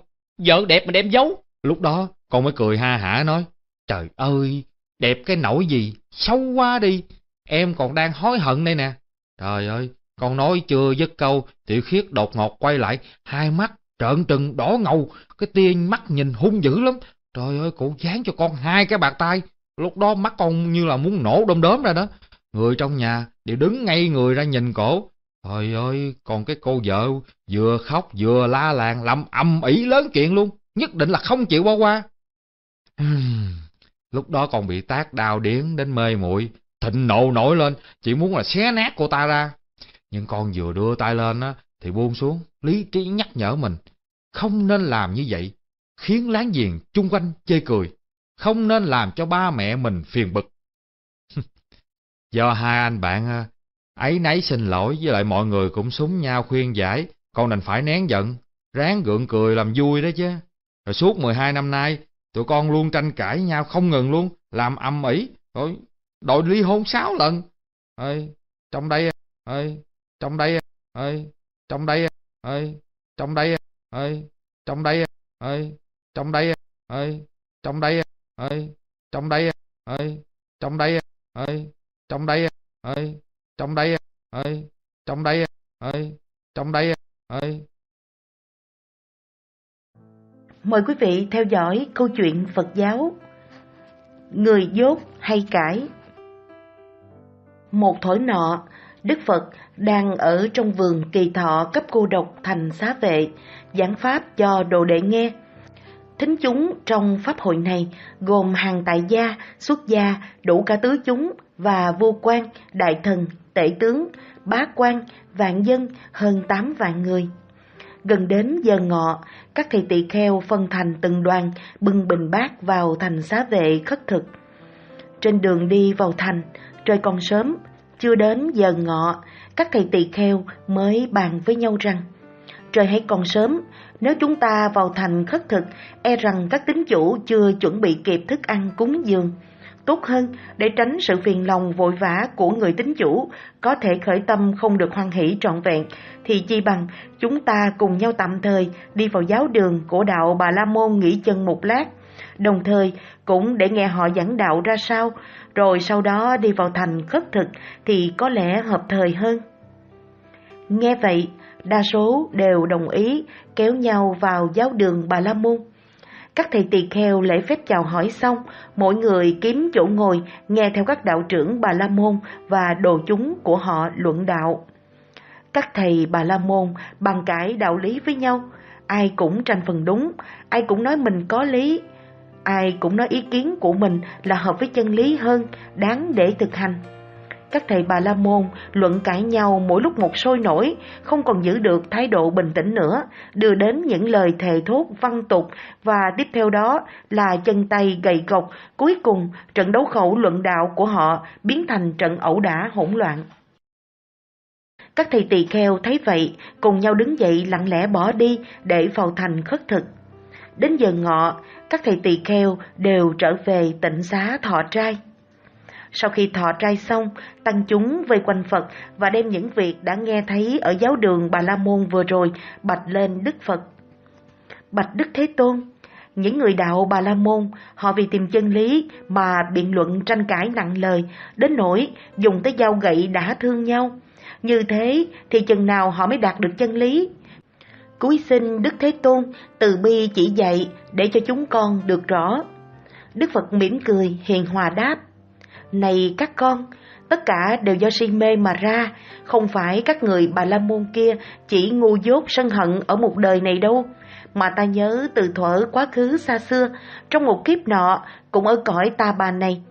Vợ đẹp mà đem giấu. Lúc đó, con mới cười ha hả nói. Trời ơi, đẹp cái nỗi gì, xấu quá đi. Em còn đang hối hận đây nè. Trời ơi, con nói chưa dứt câu, tiểu khiết đột ngột quay lại, hai mắt trợn trừng đỏ ngầu, cái tia mắt nhìn hung dữ lắm, Trời ơi, cụ dán cho con hai cái bạc tay. Lúc đó mắt con như là muốn nổ đom đóm ra đó. Người trong nhà đều đứng ngay người ra nhìn cổ. Trời ơi, còn cái cô vợ vừa khóc vừa la làng làm ầm ỉ lớn chuyện luôn. Nhất định là không chịu bỏ qua. Lúc đó còn bị tác đào điển đến mê muội Thịnh nộ nổi lên, chỉ muốn là xé nát cô ta ra. Nhưng con vừa đưa tay lên á, thì buông xuống. Lý trí nhắc nhở mình, không nên làm như vậy khiến láng giềng chung quanh chê cười, không nên làm cho ba mẹ mình phiền bực. Do hai anh bạn à, ấy nấy xin lỗi với lại mọi người cũng súng nhau khuyên giải, con đành phải nén giận, ráng gượng cười làm vui đó chứ. Rồi suốt 12 năm nay, tụi con luôn tranh cãi nhau không ngừng luôn, làm âm ỉ, rồi đội ly hôn 6 lần. Ơi, trong đây ơi, trong đây ơi, trong đây ơi, trong đây ơi, trong đây ơi trong đây ơi trong đây ơi trong đây ơi trong đây ơi trong đây ơi trong đây ơi trong đây ơi trong đây ơi mời quý vị theo dõi câu chuyện phật giáo người dốt hay cãi một thổi nọ đức phật đang ở trong vườn kỳ thọ cấp cô độc thành xá vệ giảng pháp cho đồ đệ nghe Thính chúng trong pháp hội này gồm hàng tại gia, xuất gia, đủ cả tứ chúng và vua quan, đại thần, tể tướng, bá quan, vạn dân hơn 8 vạn người. Gần đến giờ ngọ, các thầy tỳ kheo phân thành từng đoàn, bưng bình bát vào thành xá vệ khất thực. Trên đường đi vào thành, trời còn sớm, chưa đến giờ ngọ, các thầy tỳ kheo mới bàn với nhau rằng trời hãy còn sớm, nếu chúng ta vào thành khất thực, e rằng các tín chủ chưa chuẩn bị kịp thức ăn cúng dường. Tốt hơn, để tránh sự phiền lòng vội vã của người tín chủ, có thể khởi tâm không được hoan hỷ trọn vẹn, thì chi bằng chúng ta cùng nhau tạm thời đi vào giáo đường của đạo Bà La Môn nghỉ chân một lát, đồng thời cũng để nghe họ giảng đạo ra sao, rồi sau đó đi vào thành khất thực thì có lẽ hợp thời hơn. Nghe vậy, đa số đều đồng ý kéo nhau vào giáo đường Bà La Môn. Các thầy tỳ kheo lễ phép chào hỏi xong, mỗi người kiếm chỗ ngồi nghe theo các đạo trưởng Bà La Môn và đồ chúng của họ luận đạo. Các thầy Bà La Môn bàn cãi đạo lý với nhau, ai cũng tranh phần đúng, ai cũng nói mình có lý, ai cũng nói ý kiến của mình là hợp với chân lý hơn, đáng để thực hành các thầy bà la môn luận cãi nhau mỗi lúc một sôi nổi không còn giữ được thái độ bình tĩnh nữa đưa đến những lời thề thốt văn tục và tiếp theo đó là chân tay gầy gộc cuối cùng trận đấu khẩu luận đạo của họ biến thành trận ẩu đả hỗn loạn các thầy tỳ kheo thấy vậy cùng nhau đứng dậy lặng lẽ bỏ đi để vào thành khất thực đến giờ ngọ các thầy tỳ kheo đều trở về tịnh xá thọ trai sau khi thọ trai xong, tăng chúng vây quanh Phật và đem những việc đã nghe thấy ở giáo đường Bà La Môn vừa rồi bạch lên Đức Phật. Bạch Đức Thế Tôn, những người đạo Bà La Môn, họ vì tìm chân lý mà biện luận tranh cãi nặng lời, đến nỗi dùng tới dao gậy đã thương nhau. Như thế thì chừng nào họ mới đạt được chân lý? Cúi xin Đức Thế Tôn từ bi chỉ dạy để cho chúng con được rõ. Đức Phật mỉm cười, hiền hòa đáp. Này các con, tất cả đều do si mê mà ra, không phải các người bà la môn kia chỉ ngu dốt sân hận ở một đời này đâu. Mà ta nhớ từ thuở quá khứ xa xưa, trong một kiếp nọ cũng ở cõi ta bà này.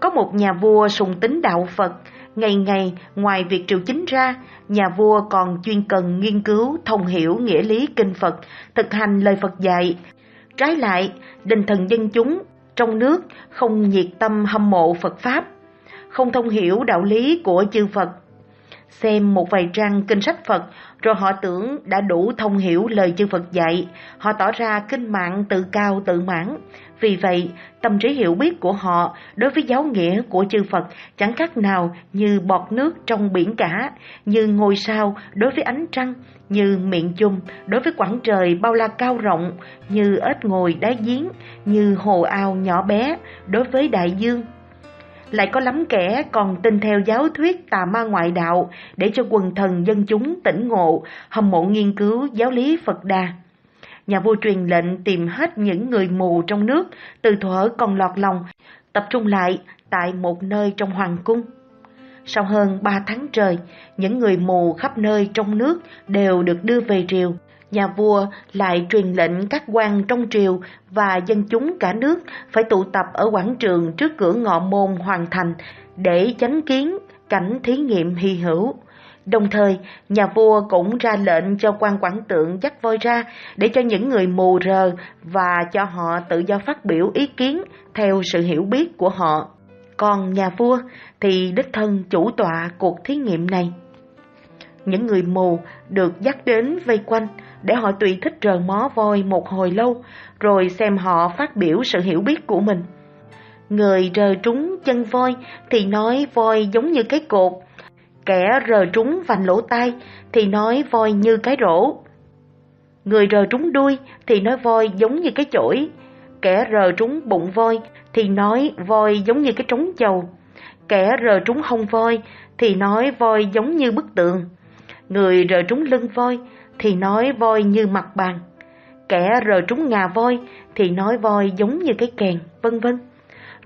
Có một nhà vua sùng tính đạo Phật, ngày ngày ngoài việc triệu chính ra, nhà vua còn chuyên cần nghiên cứu, thông hiểu nghĩa lý kinh Phật, thực hành lời Phật dạy. Trái lại, đình thần dân chúng trong nước không nhiệt tâm hâm mộ Phật Pháp, không thông hiểu đạo lý của chư Phật xem một vài trang kinh sách Phật, rồi họ tưởng đã đủ thông hiểu lời chư Phật dạy. Họ tỏ ra kinh mạng tự cao tự mãn. Vì vậy, tâm trí hiểu biết của họ đối với giáo nghĩa của chư Phật chẳng khác nào như bọt nước trong biển cả, như ngôi sao đối với ánh trăng, như miệng chung đối với quãng trời bao la cao rộng, như ếch ngồi đáy giếng, như hồ ao nhỏ bé đối với đại dương lại có lắm kẻ còn tin theo giáo thuyết tà ma ngoại đạo để cho quần thần dân chúng tỉnh ngộ, hâm mộ nghiên cứu giáo lý Phật Đà. Nhà vua truyền lệnh tìm hết những người mù trong nước, từ thuở còn lọt lòng, tập trung lại tại một nơi trong hoàng cung. Sau hơn 3 tháng trời, những người mù khắp nơi trong nước đều được đưa về triều nhà vua lại truyền lệnh các quan trong triều và dân chúng cả nước phải tụ tập ở quảng trường trước cửa ngọ môn hoàng thành để chánh kiến cảnh thí nghiệm hy hữu. Đồng thời, nhà vua cũng ra lệnh cho quan quản tượng dắt voi ra để cho những người mù rờ và cho họ tự do phát biểu ý kiến theo sự hiểu biết của họ. Còn nhà vua thì đích thân chủ tọa cuộc thí nghiệm này. Những người mù được dắt đến vây quanh để họ tùy thích rờn mó voi một hồi lâu, rồi xem họ phát biểu sự hiểu biết của mình. Người rờ trúng chân voi thì nói voi giống như cái cột, kẻ rờ trúng vành lỗ tai thì nói voi như cái rổ. Người rờ trúng đuôi thì nói voi giống như cái chổi, kẻ rờ trúng bụng voi thì nói voi giống như cái trống chầu, kẻ rờ trúng hông voi thì nói voi giống như bức tượng. Người rờ trúng lưng voi thì nói voi như mặt bàn, kẻ rờ trúng ngà voi thì nói voi giống như cái kèn, vân vân.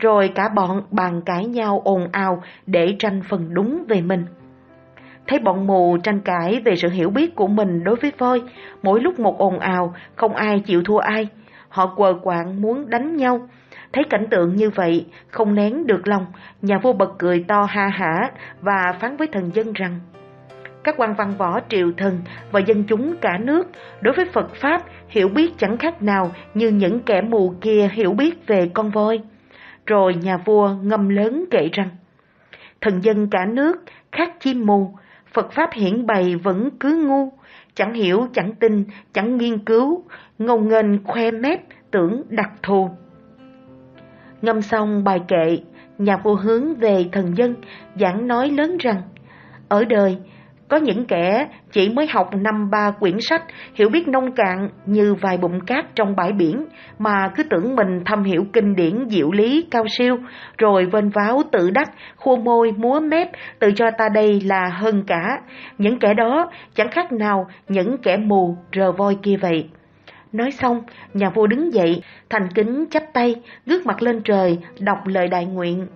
Rồi cả bọn bàn cãi nhau ồn ào để tranh phần đúng về mình. Thấy bọn mù tranh cãi về sự hiểu biết của mình đối với voi, mỗi lúc một ồn ào, không ai chịu thua ai. Họ quờ quạng muốn đánh nhau. Thấy cảnh tượng như vậy, không nén được lòng, nhà vua bật cười to ha hả và phán với thần dân rằng các quan văn võ triều thần và dân chúng cả nước đối với Phật Pháp hiểu biết chẳng khác nào như những kẻ mù kia hiểu biết về con voi. Rồi nhà vua ngâm lớn kể rằng, thần dân cả nước khác chim mù, Phật Pháp hiển bày vẫn cứ ngu, chẳng hiểu, chẳng tin, chẳng nghiên cứu, ngông nghênh khoe mép, tưởng đặc thù. Ngâm xong bài kệ, nhà vua hướng về thần dân, giảng nói lớn rằng, ở đời, có những kẻ chỉ mới học năm ba quyển sách, hiểu biết nông cạn như vài bụng cát trong bãi biển, mà cứ tưởng mình thâm hiểu kinh điển diệu lý cao siêu, rồi vênh váo tự đắc, khua môi, múa mép, tự cho ta đây là hơn cả. Những kẻ đó chẳng khác nào những kẻ mù rờ voi kia vậy. Nói xong, nhà vua đứng dậy, thành kính chắp tay, ngước mặt lên trời, đọc lời đại nguyện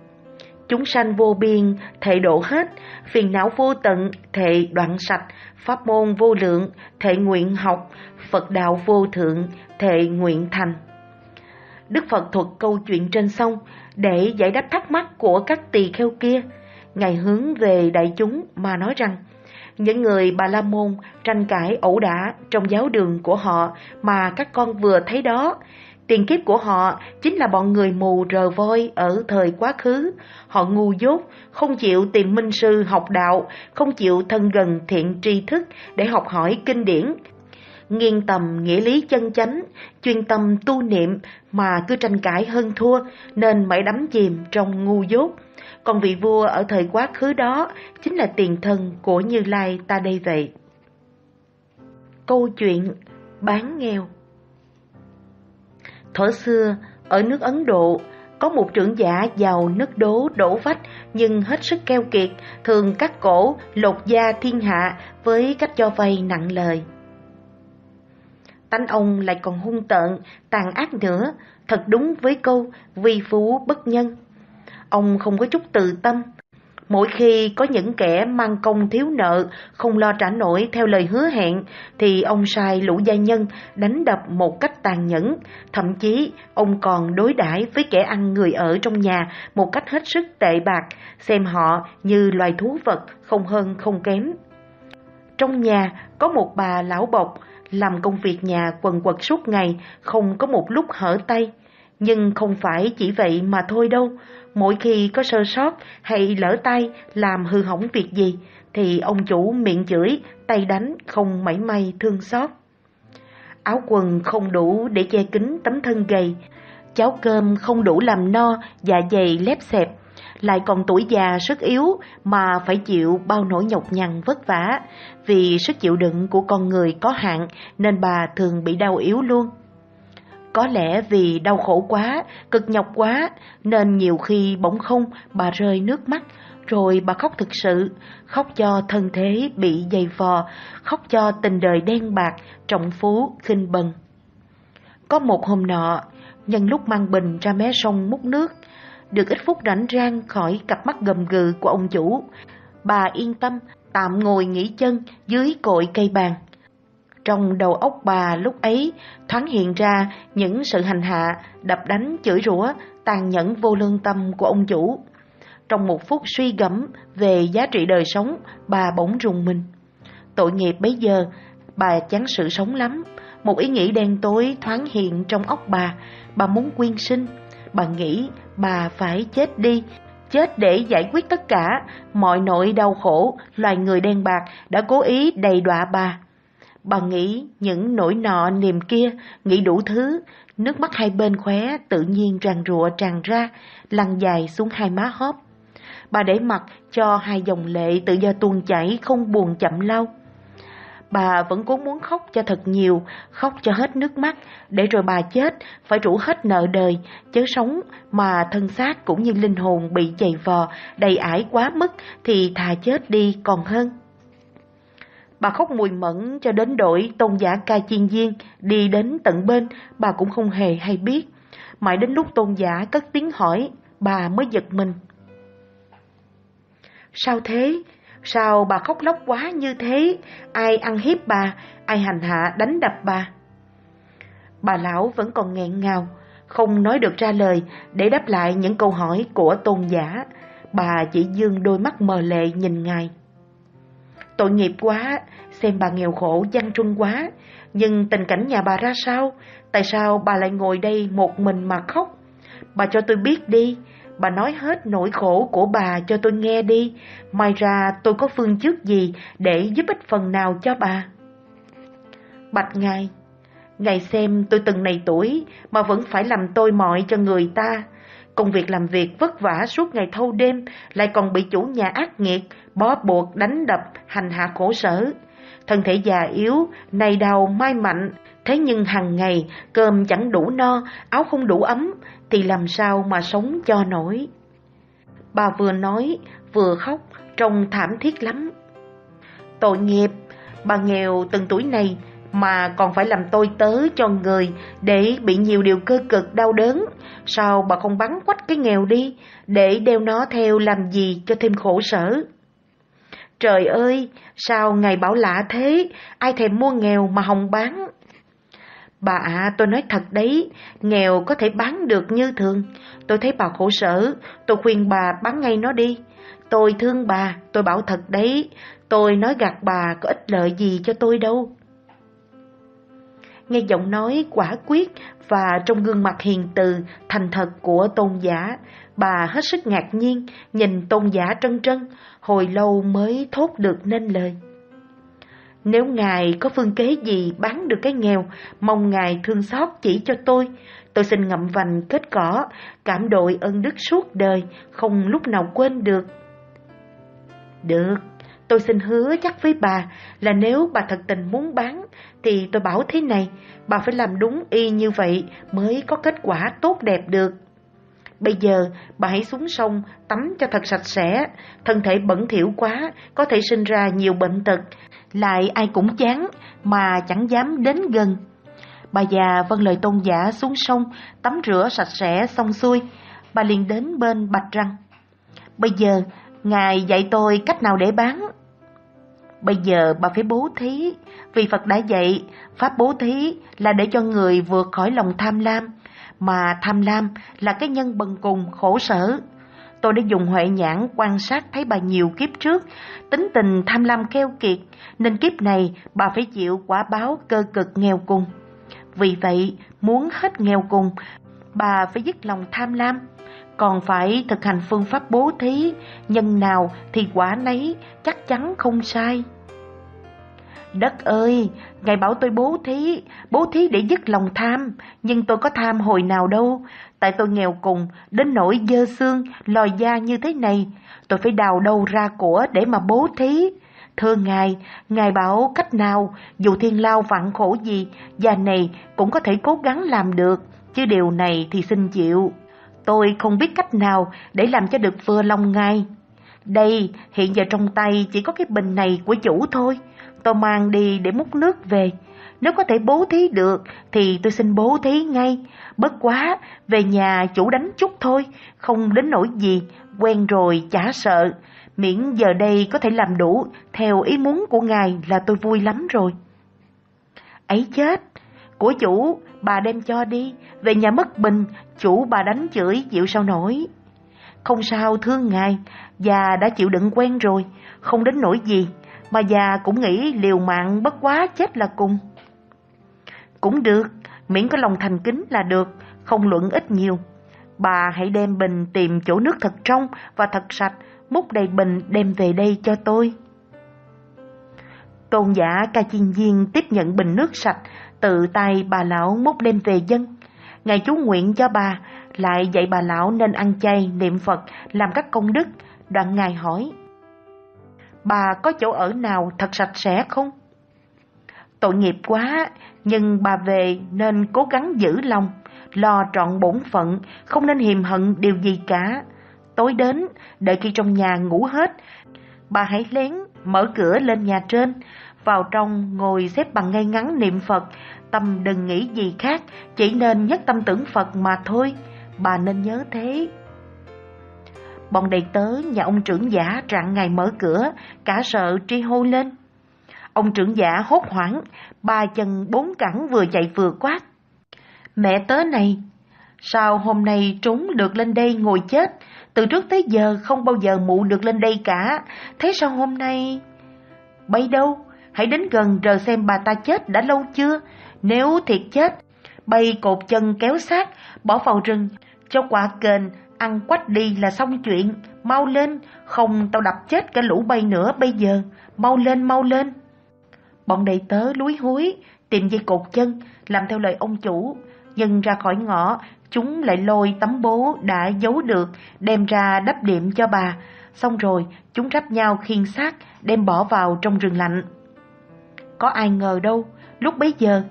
chúng sanh vô biên, thể độ hết, phiền não vô tận, thể đoạn sạch, pháp môn vô lượng, thể nguyện học, Phật đạo vô thượng, thể nguyện thành. Đức Phật thuật câu chuyện trên sông để giải đáp thắc mắc của các tỳ kheo kia. Ngài hướng về đại chúng mà nói rằng, những người Bà La Môn tranh cãi ẩu đả trong giáo đường của họ mà các con vừa thấy đó, Tiền kiếp của họ chính là bọn người mù rờ voi ở thời quá khứ. Họ ngu dốt, không chịu tìm minh sư học đạo, không chịu thân gần thiện tri thức để học hỏi kinh điển. nghiêng tầm nghĩa lý chân chánh, chuyên tâm tu niệm mà cứ tranh cãi hơn thua nên mãi đắm chìm trong ngu dốt. Còn vị vua ở thời quá khứ đó chính là tiền thân của Như Lai ta đây vậy. Câu chuyện Bán nghèo Thổ xưa, ở nước Ấn Độ, có một trưởng giả giàu nứt đố đổ vách nhưng hết sức keo kiệt, thường cắt cổ, lột da thiên hạ với cách cho vay nặng lời. Tánh ông lại còn hung tợn, tàn ác nữa, thật đúng với câu vi phú bất nhân. Ông không có chút tự tâm, Mỗi khi có những kẻ mang công thiếu nợ, không lo trả nổi theo lời hứa hẹn, thì ông sai lũ gia nhân đánh đập một cách tàn nhẫn. Thậm chí, ông còn đối đãi với kẻ ăn người ở trong nhà một cách hết sức tệ bạc, xem họ như loài thú vật, không hơn không kém. Trong nhà có một bà lão bộc, làm công việc nhà quần quật suốt ngày, không có một lúc hở tay. Nhưng không phải chỉ vậy mà thôi đâu, mỗi khi có sơ sót hay lỡ tay làm hư hỏng việc gì thì ông chủ miệng chửi tay đánh không mảy may thương xót áo quần không đủ để che kín tấm thân gầy cháo cơm không đủ làm no dạ dày lép xẹp lại còn tuổi già sức yếu mà phải chịu bao nỗi nhọc nhằn vất vả vì sức chịu đựng của con người có hạn nên bà thường bị đau yếu luôn có lẽ vì đau khổ quá, cực nhọc quá, nên nhiều khi bỗng không bà rơi nước mắt, rồi bà khóc thực sự, khóc cho thân thế bị dày vò, khóc cho tình đời đen bạc, trọng phú, khinh bần. Có một hôm nọ, nhân lúc mang bình ra mé sông múc nước, được ít phút rảnh rang khỏi cặp mắt gầm gừ của ông chủ, bà yên tâm tạm ngồi nghỉ chân dưới cội cây bàn trong đầu óc bà lúc ấy thoáng hiện ra những sự hành hạ, đập đánh, chửi rủa, tàn nhẫn vô lương tâm của ông chủ. Trong một phút suy gẫm về giá trị đời sống, bà bỗng rùng mình. Tội nghiệp bấy giờ, bà chán sự sống lắm. Một ý nghĩ đen tối thoáng hiện trong óc bà, bà muốn quyên sinh. Bà nghĩ bà phải chết đi, chết để giải quyết tất cả mọi nỗi đau khổ loài người đen bạc đã cố ý đầy đọa bà Bà nghĩ những nỗi nọ niềm kia, nghĩ đủ thứ, nước mắt hai bên khóe tự nhiên ràn rụa tràn ra, lăn dài xuống hai má hóp. Bà để mặt cho hai dòng lệ tự do tuôn chảy không buồn chậm lâu Bà vẫn cố muốn khóc cho thật nhiều, khóc cho hết nước mắt, để rồi bà chết, phải rủ hết nợ đời, chớ sống mà thân xác cũng như linh hồn bị chày vò, đầy ải quá mức thì thà chết đi còn hơn. Bà khóc mùi mẫn cho đến đổi tôn giả ca chiên viên đi đến tận bên, bà cũng không hề hay biết. Mãi đến lúc tôn giả cất tiếng hỏi, bà mới giật mình. Sao thế? Sao bà khóc lóc quá như thế? Ai ăn hiếp bà? Ai hành hạ đánh đập bà? Bà lão vẫn còn nghẹn ngào, không nói được ra lời để đáp lại những câu hỏi của tôn giả. Bà chỉ dương đôi mắt mờ lệ nhìn ngài. Tội nghiệp quá, xem bà nghèo khổ gian truân quá, nhưng tình cảnh nhà bà ra sao? Tại sao bà lại ngồi đây một mình mà khóc? Bà cho tôi biết đi, bà nói hết nỗi khổ của bà cho tôi nghe đi, may ra tôi có phương trước gì để giúp ích phần nào cho bà. Bạch Ngài Ngài xem tôi từng này tuổi mà vẫn phải làm tôi mọi cho người ta. Công việc làm việc vất vả suốt ngày thâu đêm lại còn bị chủ nhà ác nghiệt, bó buộc, đánh đập, hành hạ khổ sở. Thân thể già yếu, này đau mai mạnh, thế nhưng hàng ngày cơm chẳng đủ no, áo không đủ ấm, thì làm sao mà sống cho nổi. Bà vừa nói, vừa khóc, trông thảm thiết lắm. Tội nghiệp, bà nghèo từng tuổi này mà còn phải làm tôi tớ cho người để bị nhiều điều cơ cực đau đớn. Sao bà không bắn quách cái nghèo đi, để đeo nó theo làm gì cho thêm khổ sở. Trời ơi, sao ngày bảo lạ thế, ai thèm mua nghèo mà hồng bán. Bà ạ, tôi nói thật đấy, nghèo có thể bán được như thường. Tôi thấy bà khổ sở, tôi khuyên bà bán ngay nó đi. Tôi thương bà, tôi bảo thật đấy, tôi nói gạt bà có ích lợi gì cho tôi đâu. Nghe giọng nói quả quyết và trong gương mặt hiền từ, thành thật của tôn giả, bà hết sức ngạc nhiên, nhìn tôn giả trân trân, hồi lâu mới thốt được nên lời. Nếu ngài có phương kế gì bán được cái nghèo, mong ngài thương xót chỉ cho tôi. Tôi xin ngậm vành kết cỏ, cảm đội ơn đức suốt đời, không lúc nào quên được. Được, tôi xin hứa chắc với bà là nếu bà thật tình muốn bán, thì tôi bảo thế này, bà phải làm đúng y như vậy mới có kết quả tốt đẹp được. Bây giờ, bà hãy xuống sông, tắm cho thật sạch sẽ. Thân thể bẩn thỉu quá, có thể sinh ra nhiều bệnh tật. Lại ai cũng chán, mà chẳng dám đến gần. Bà già vâng lời tôn giả xuống sông, tắm rửa sạch sẽ xong xuôi. Bà liền đến bên Bạch Răng. Bây giờ, Ngài dạy tôi cách nào để bán? Bây giờ bà phải bố thí, vì Phật đã dạy, Pháp bố thí là để cho người vượt khỏi lòng tham lam, mà tham lam là cái nhân bần cùng khổ sở. Tôi đã dùng huệ nhãn quan sát thấy bà nhiều kiếp trước, tính tình tham lam keo kiệt, nên kiếp này bà phải chịu quả báo cơ cực nghèo cùng. Vì vậy, muốn hết nghèo cùng, bà phải dứt lòng tham lam, còn phải thực hành phương pháp bố thí, nhân nào thì quả nấy chắc chắn không sai. Đất ơi, ngài bảo tôi bố thí, bố thí để dứt lòng tham, nhưng tôi có tham hồi nào đâu. Tại tôi nghèo cùng, đến nỗi dơ xương, lòi da như thế này, tôi phải đào đâu ra của để mà bố thí. Thưa ngài, ngài bảo cách nào, dù thiên lao vặn khổ gì, già này cũng có thể cố gắng làm được, chứ điều này thì xin chịu. Tôi không biết cách nào để làm cho được vừa lòng ngài. Đây, hiện giờ trong tay chỉ có cái bình này của chủ thôi tôi mang đi để múc nước về. Nếu có thể bố thí được thì tôi xin bố thí ngay. Bất quá, về nhà chủ đánh chút thôi, không đến nỗi gì, quen rồi chả sợ. Miễn giờ đây có thể làm đủ, theo ý muốn của ngài là tôi vui lắm rồi. Ấy chết, của chủ bà đem cho đi, về nhà mất bình, chủ bà đánh chửi chịu sao nổi. Không sao thương ngài, già đã chịu đựng quen rồi, không đến nỗi gì Bà già cũng nghĩ liều mạng bất quá chết là cùng. Cũng được, miễn có lòng thành kính là được, không luận ít nhiều. Bà hãy đem bình tìm chỗ nước thật trong và thật sạch, múc đầy bình đem về đây cho tôi. Tôn giả ca chiên viên tiếp nhận bình nước sạch, tự tay bà lão múc đem về dân. Ngài chú nguyện cho bà, lại dạy bà lão nên ăn chay, niệm Phật, làm các công đức. Đoạn ngài hỏi, bà có chỗ ở nào thật sạch sẽ không? Tội nghiệp quá, nhưng bà về nên cố gắng giữ lòng, lo trọn bổn phận, không nên hiềm hận điều gì cả. Tối đến, đợi khi trong nhà ngủ hết, bà hãy lén mở cửa lên nhà trên, vào trong ngồi xếp bằng ngay ngắn niệm Phật, tâm đừng nghĩ gì khác, chỉ nên nhất tâm tưởng Phật mà thôi. Bà nên nhớ thế. Bọn đầy tớ nhà ông trưởng giả rạng ngày mở cửa, cả sợ tri hô lên. Ông trưởng giả hốt hoảng, ba chân bốn cẳng vừa chạy vừa quát. Mẹ tớ này, sao hôm nay trốn được lên đây ngồi chết, từ trước tới giờ không bao giờ mụ được lên đây cả, thế sao hôm nay... Bay đâu, hãy đến gần chờ xem bà ta chết đã lâu chưa, nếu thiệt chết, bay cột chân kéo sát, bỏ vào rừng, cho quả kền Ăn quách đi là xong chuyện, mau lên, không tao đập chết cả lũ bay nữa bây giờ, mau lên mau lên. Bọn đầy tớ lúi húi, tìm dây cột chân, làm theo lời ông chủ, nhưng ra khỏi ngõ, chúng lại lôi tấm bố đã giấu được, đem ra đắp điểm cho bà. Xong rồi, chúng rắp nhau khiên xác, đem bỏ vào trong rừng lạnh. Có ai ngờ đâu, lúc bấy giờ,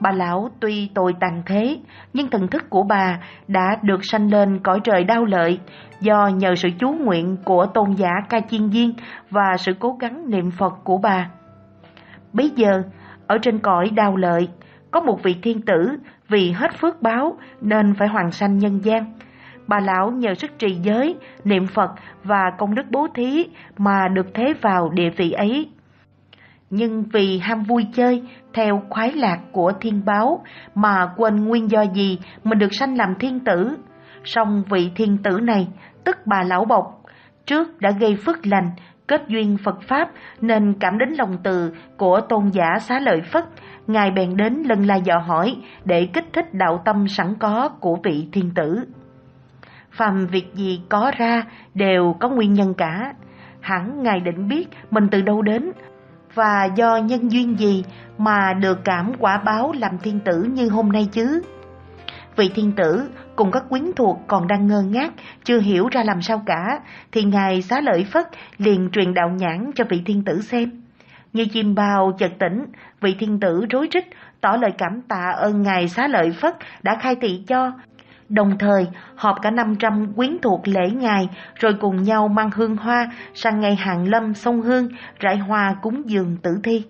Bà lão tuy tồi tàn thế, nhưng thần thức của bà đã được sanh lên cõi trời đau lợi do nhờ sự chú nguyện của tôn giả Ca Chiên Viên và sự cố gắng niệm Phật của bà. Bấy giờ, ở trên cõi đau lợi, có một vị thiên tử vì hết phước báo nên phải hoàn sanh nhân gian. Bà lão nhờ sức trì giới, niệm Phật và công đức bố thí mà được thế vào địa vị ấy nhưng vì ham vui chơi theo khoái lạc của thiên báo mà quên nguyên do gì mình được sanh làm thiên tử. Song vị thiên tử này, tức bà lão bộc, trước đã gây phước lành, kết duyên Phật Pháp nên cảm đến lòng từ của tôn giả xá lợi Phất, ngài bèn đến lần la dò hỏi để kích thích đạo tâm sẵn có của vị thiên tử. Phàm việc gì có ra đều có nguyên nhân cả, hẳn ngài định biết mình từ đâu đến và do nhân duyên gì mà được cảm quả báo làm thiên tử như hôm nay chứ? Vị thiên tử cùng các quyến thuộc còn đang ngơ ngác, chưa hiểu ra làm sao cả, thì ngài xá lợi phất liền truyền đạo nhãn cho vị thiên tử xem. Như chim bao chợt tỉnh, vị thiên tử rối rít tỏ lời cảm tạ ơn ngài xá lợi phất đã khai thị cho Đồng thời, họp cả 500 quyến thuộc lễ ngài rồi cùng nhau mang hương hoa sang ngày hàng lâm sông Hương rải hoa cúng dường tử thi.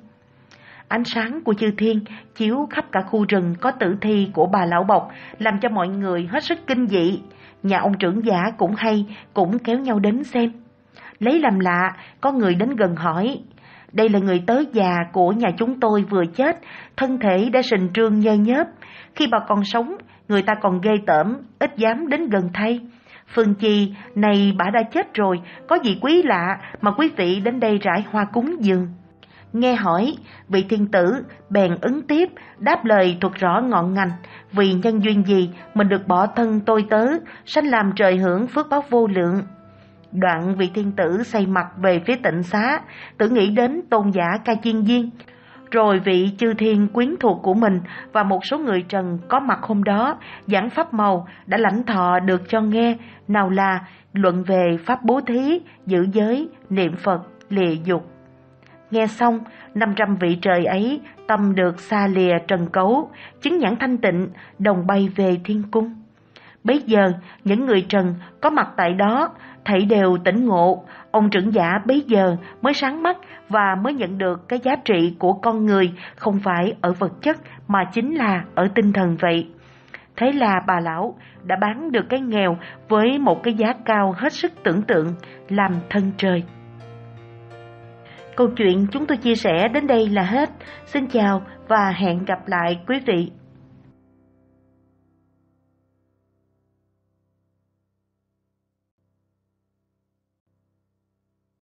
Ánh sáng của chư thiên chiếu khắp cả khu rừng có tử thi của bà lão bọc làm cho mọi người hết sức kinh dị. Nhà ông trưởng giả cũng hay, cũng kéo nhau đến xem. Lấy làm lạ, có người đến gần hỏi, đây là người tớ già của nhà chúng tôi vừa chết, thân thể đã sình trương nhơ nhớp. Khi bà còn sống, người ta còn ghê tởm, ít dám đến gần thay. Phương Chi, này bà đã chết rồi, có gì quý lạ mà quý vị đến đây rải hoa cúng dường. Nghe hỏi, vị thiên tử bèn ứng tiếp, đáp lời thuộc rõ ngọn ngành, vì nhân duyên gì mình được bỏ thân tôi tớ, sanh làm trời hưởng phước báo vô lượng. Đoạn vị thiên tử say mặt về phía tịnh xá, tự nghĩ đến tôn giả ca chiên viên, rồi vị chư thiên quyến thuộc của mình và một số người trần có mặt hôm đó giảng pháp màu đã lãnh thọ được cho nghe nào là luận về pháp bố thí giữ giới niệm phật lìa dục nghe xong năm trăm vị trời ấy tâm được xa lìa trần cấu chứng nhãn thanh tịnh đồng bay về thiên cung bấy giờ những người trần có mặt tại đó thảy đều tỉnh ngộ Ông trưởng giả bấy giờ mới sáng mắt và mới nhận được cái giá trị của con người không phải ở vật chất mà chính là ở tinh thần vậy. Thế là bà lão đã bán được cái nghèo với một cái giá cao hết sức tưởng tượng, làm thân trời. Câu chuyện chúng tôi chia sẻ đến đây là hết. Xin chào và hẹn gặp lại quý vị.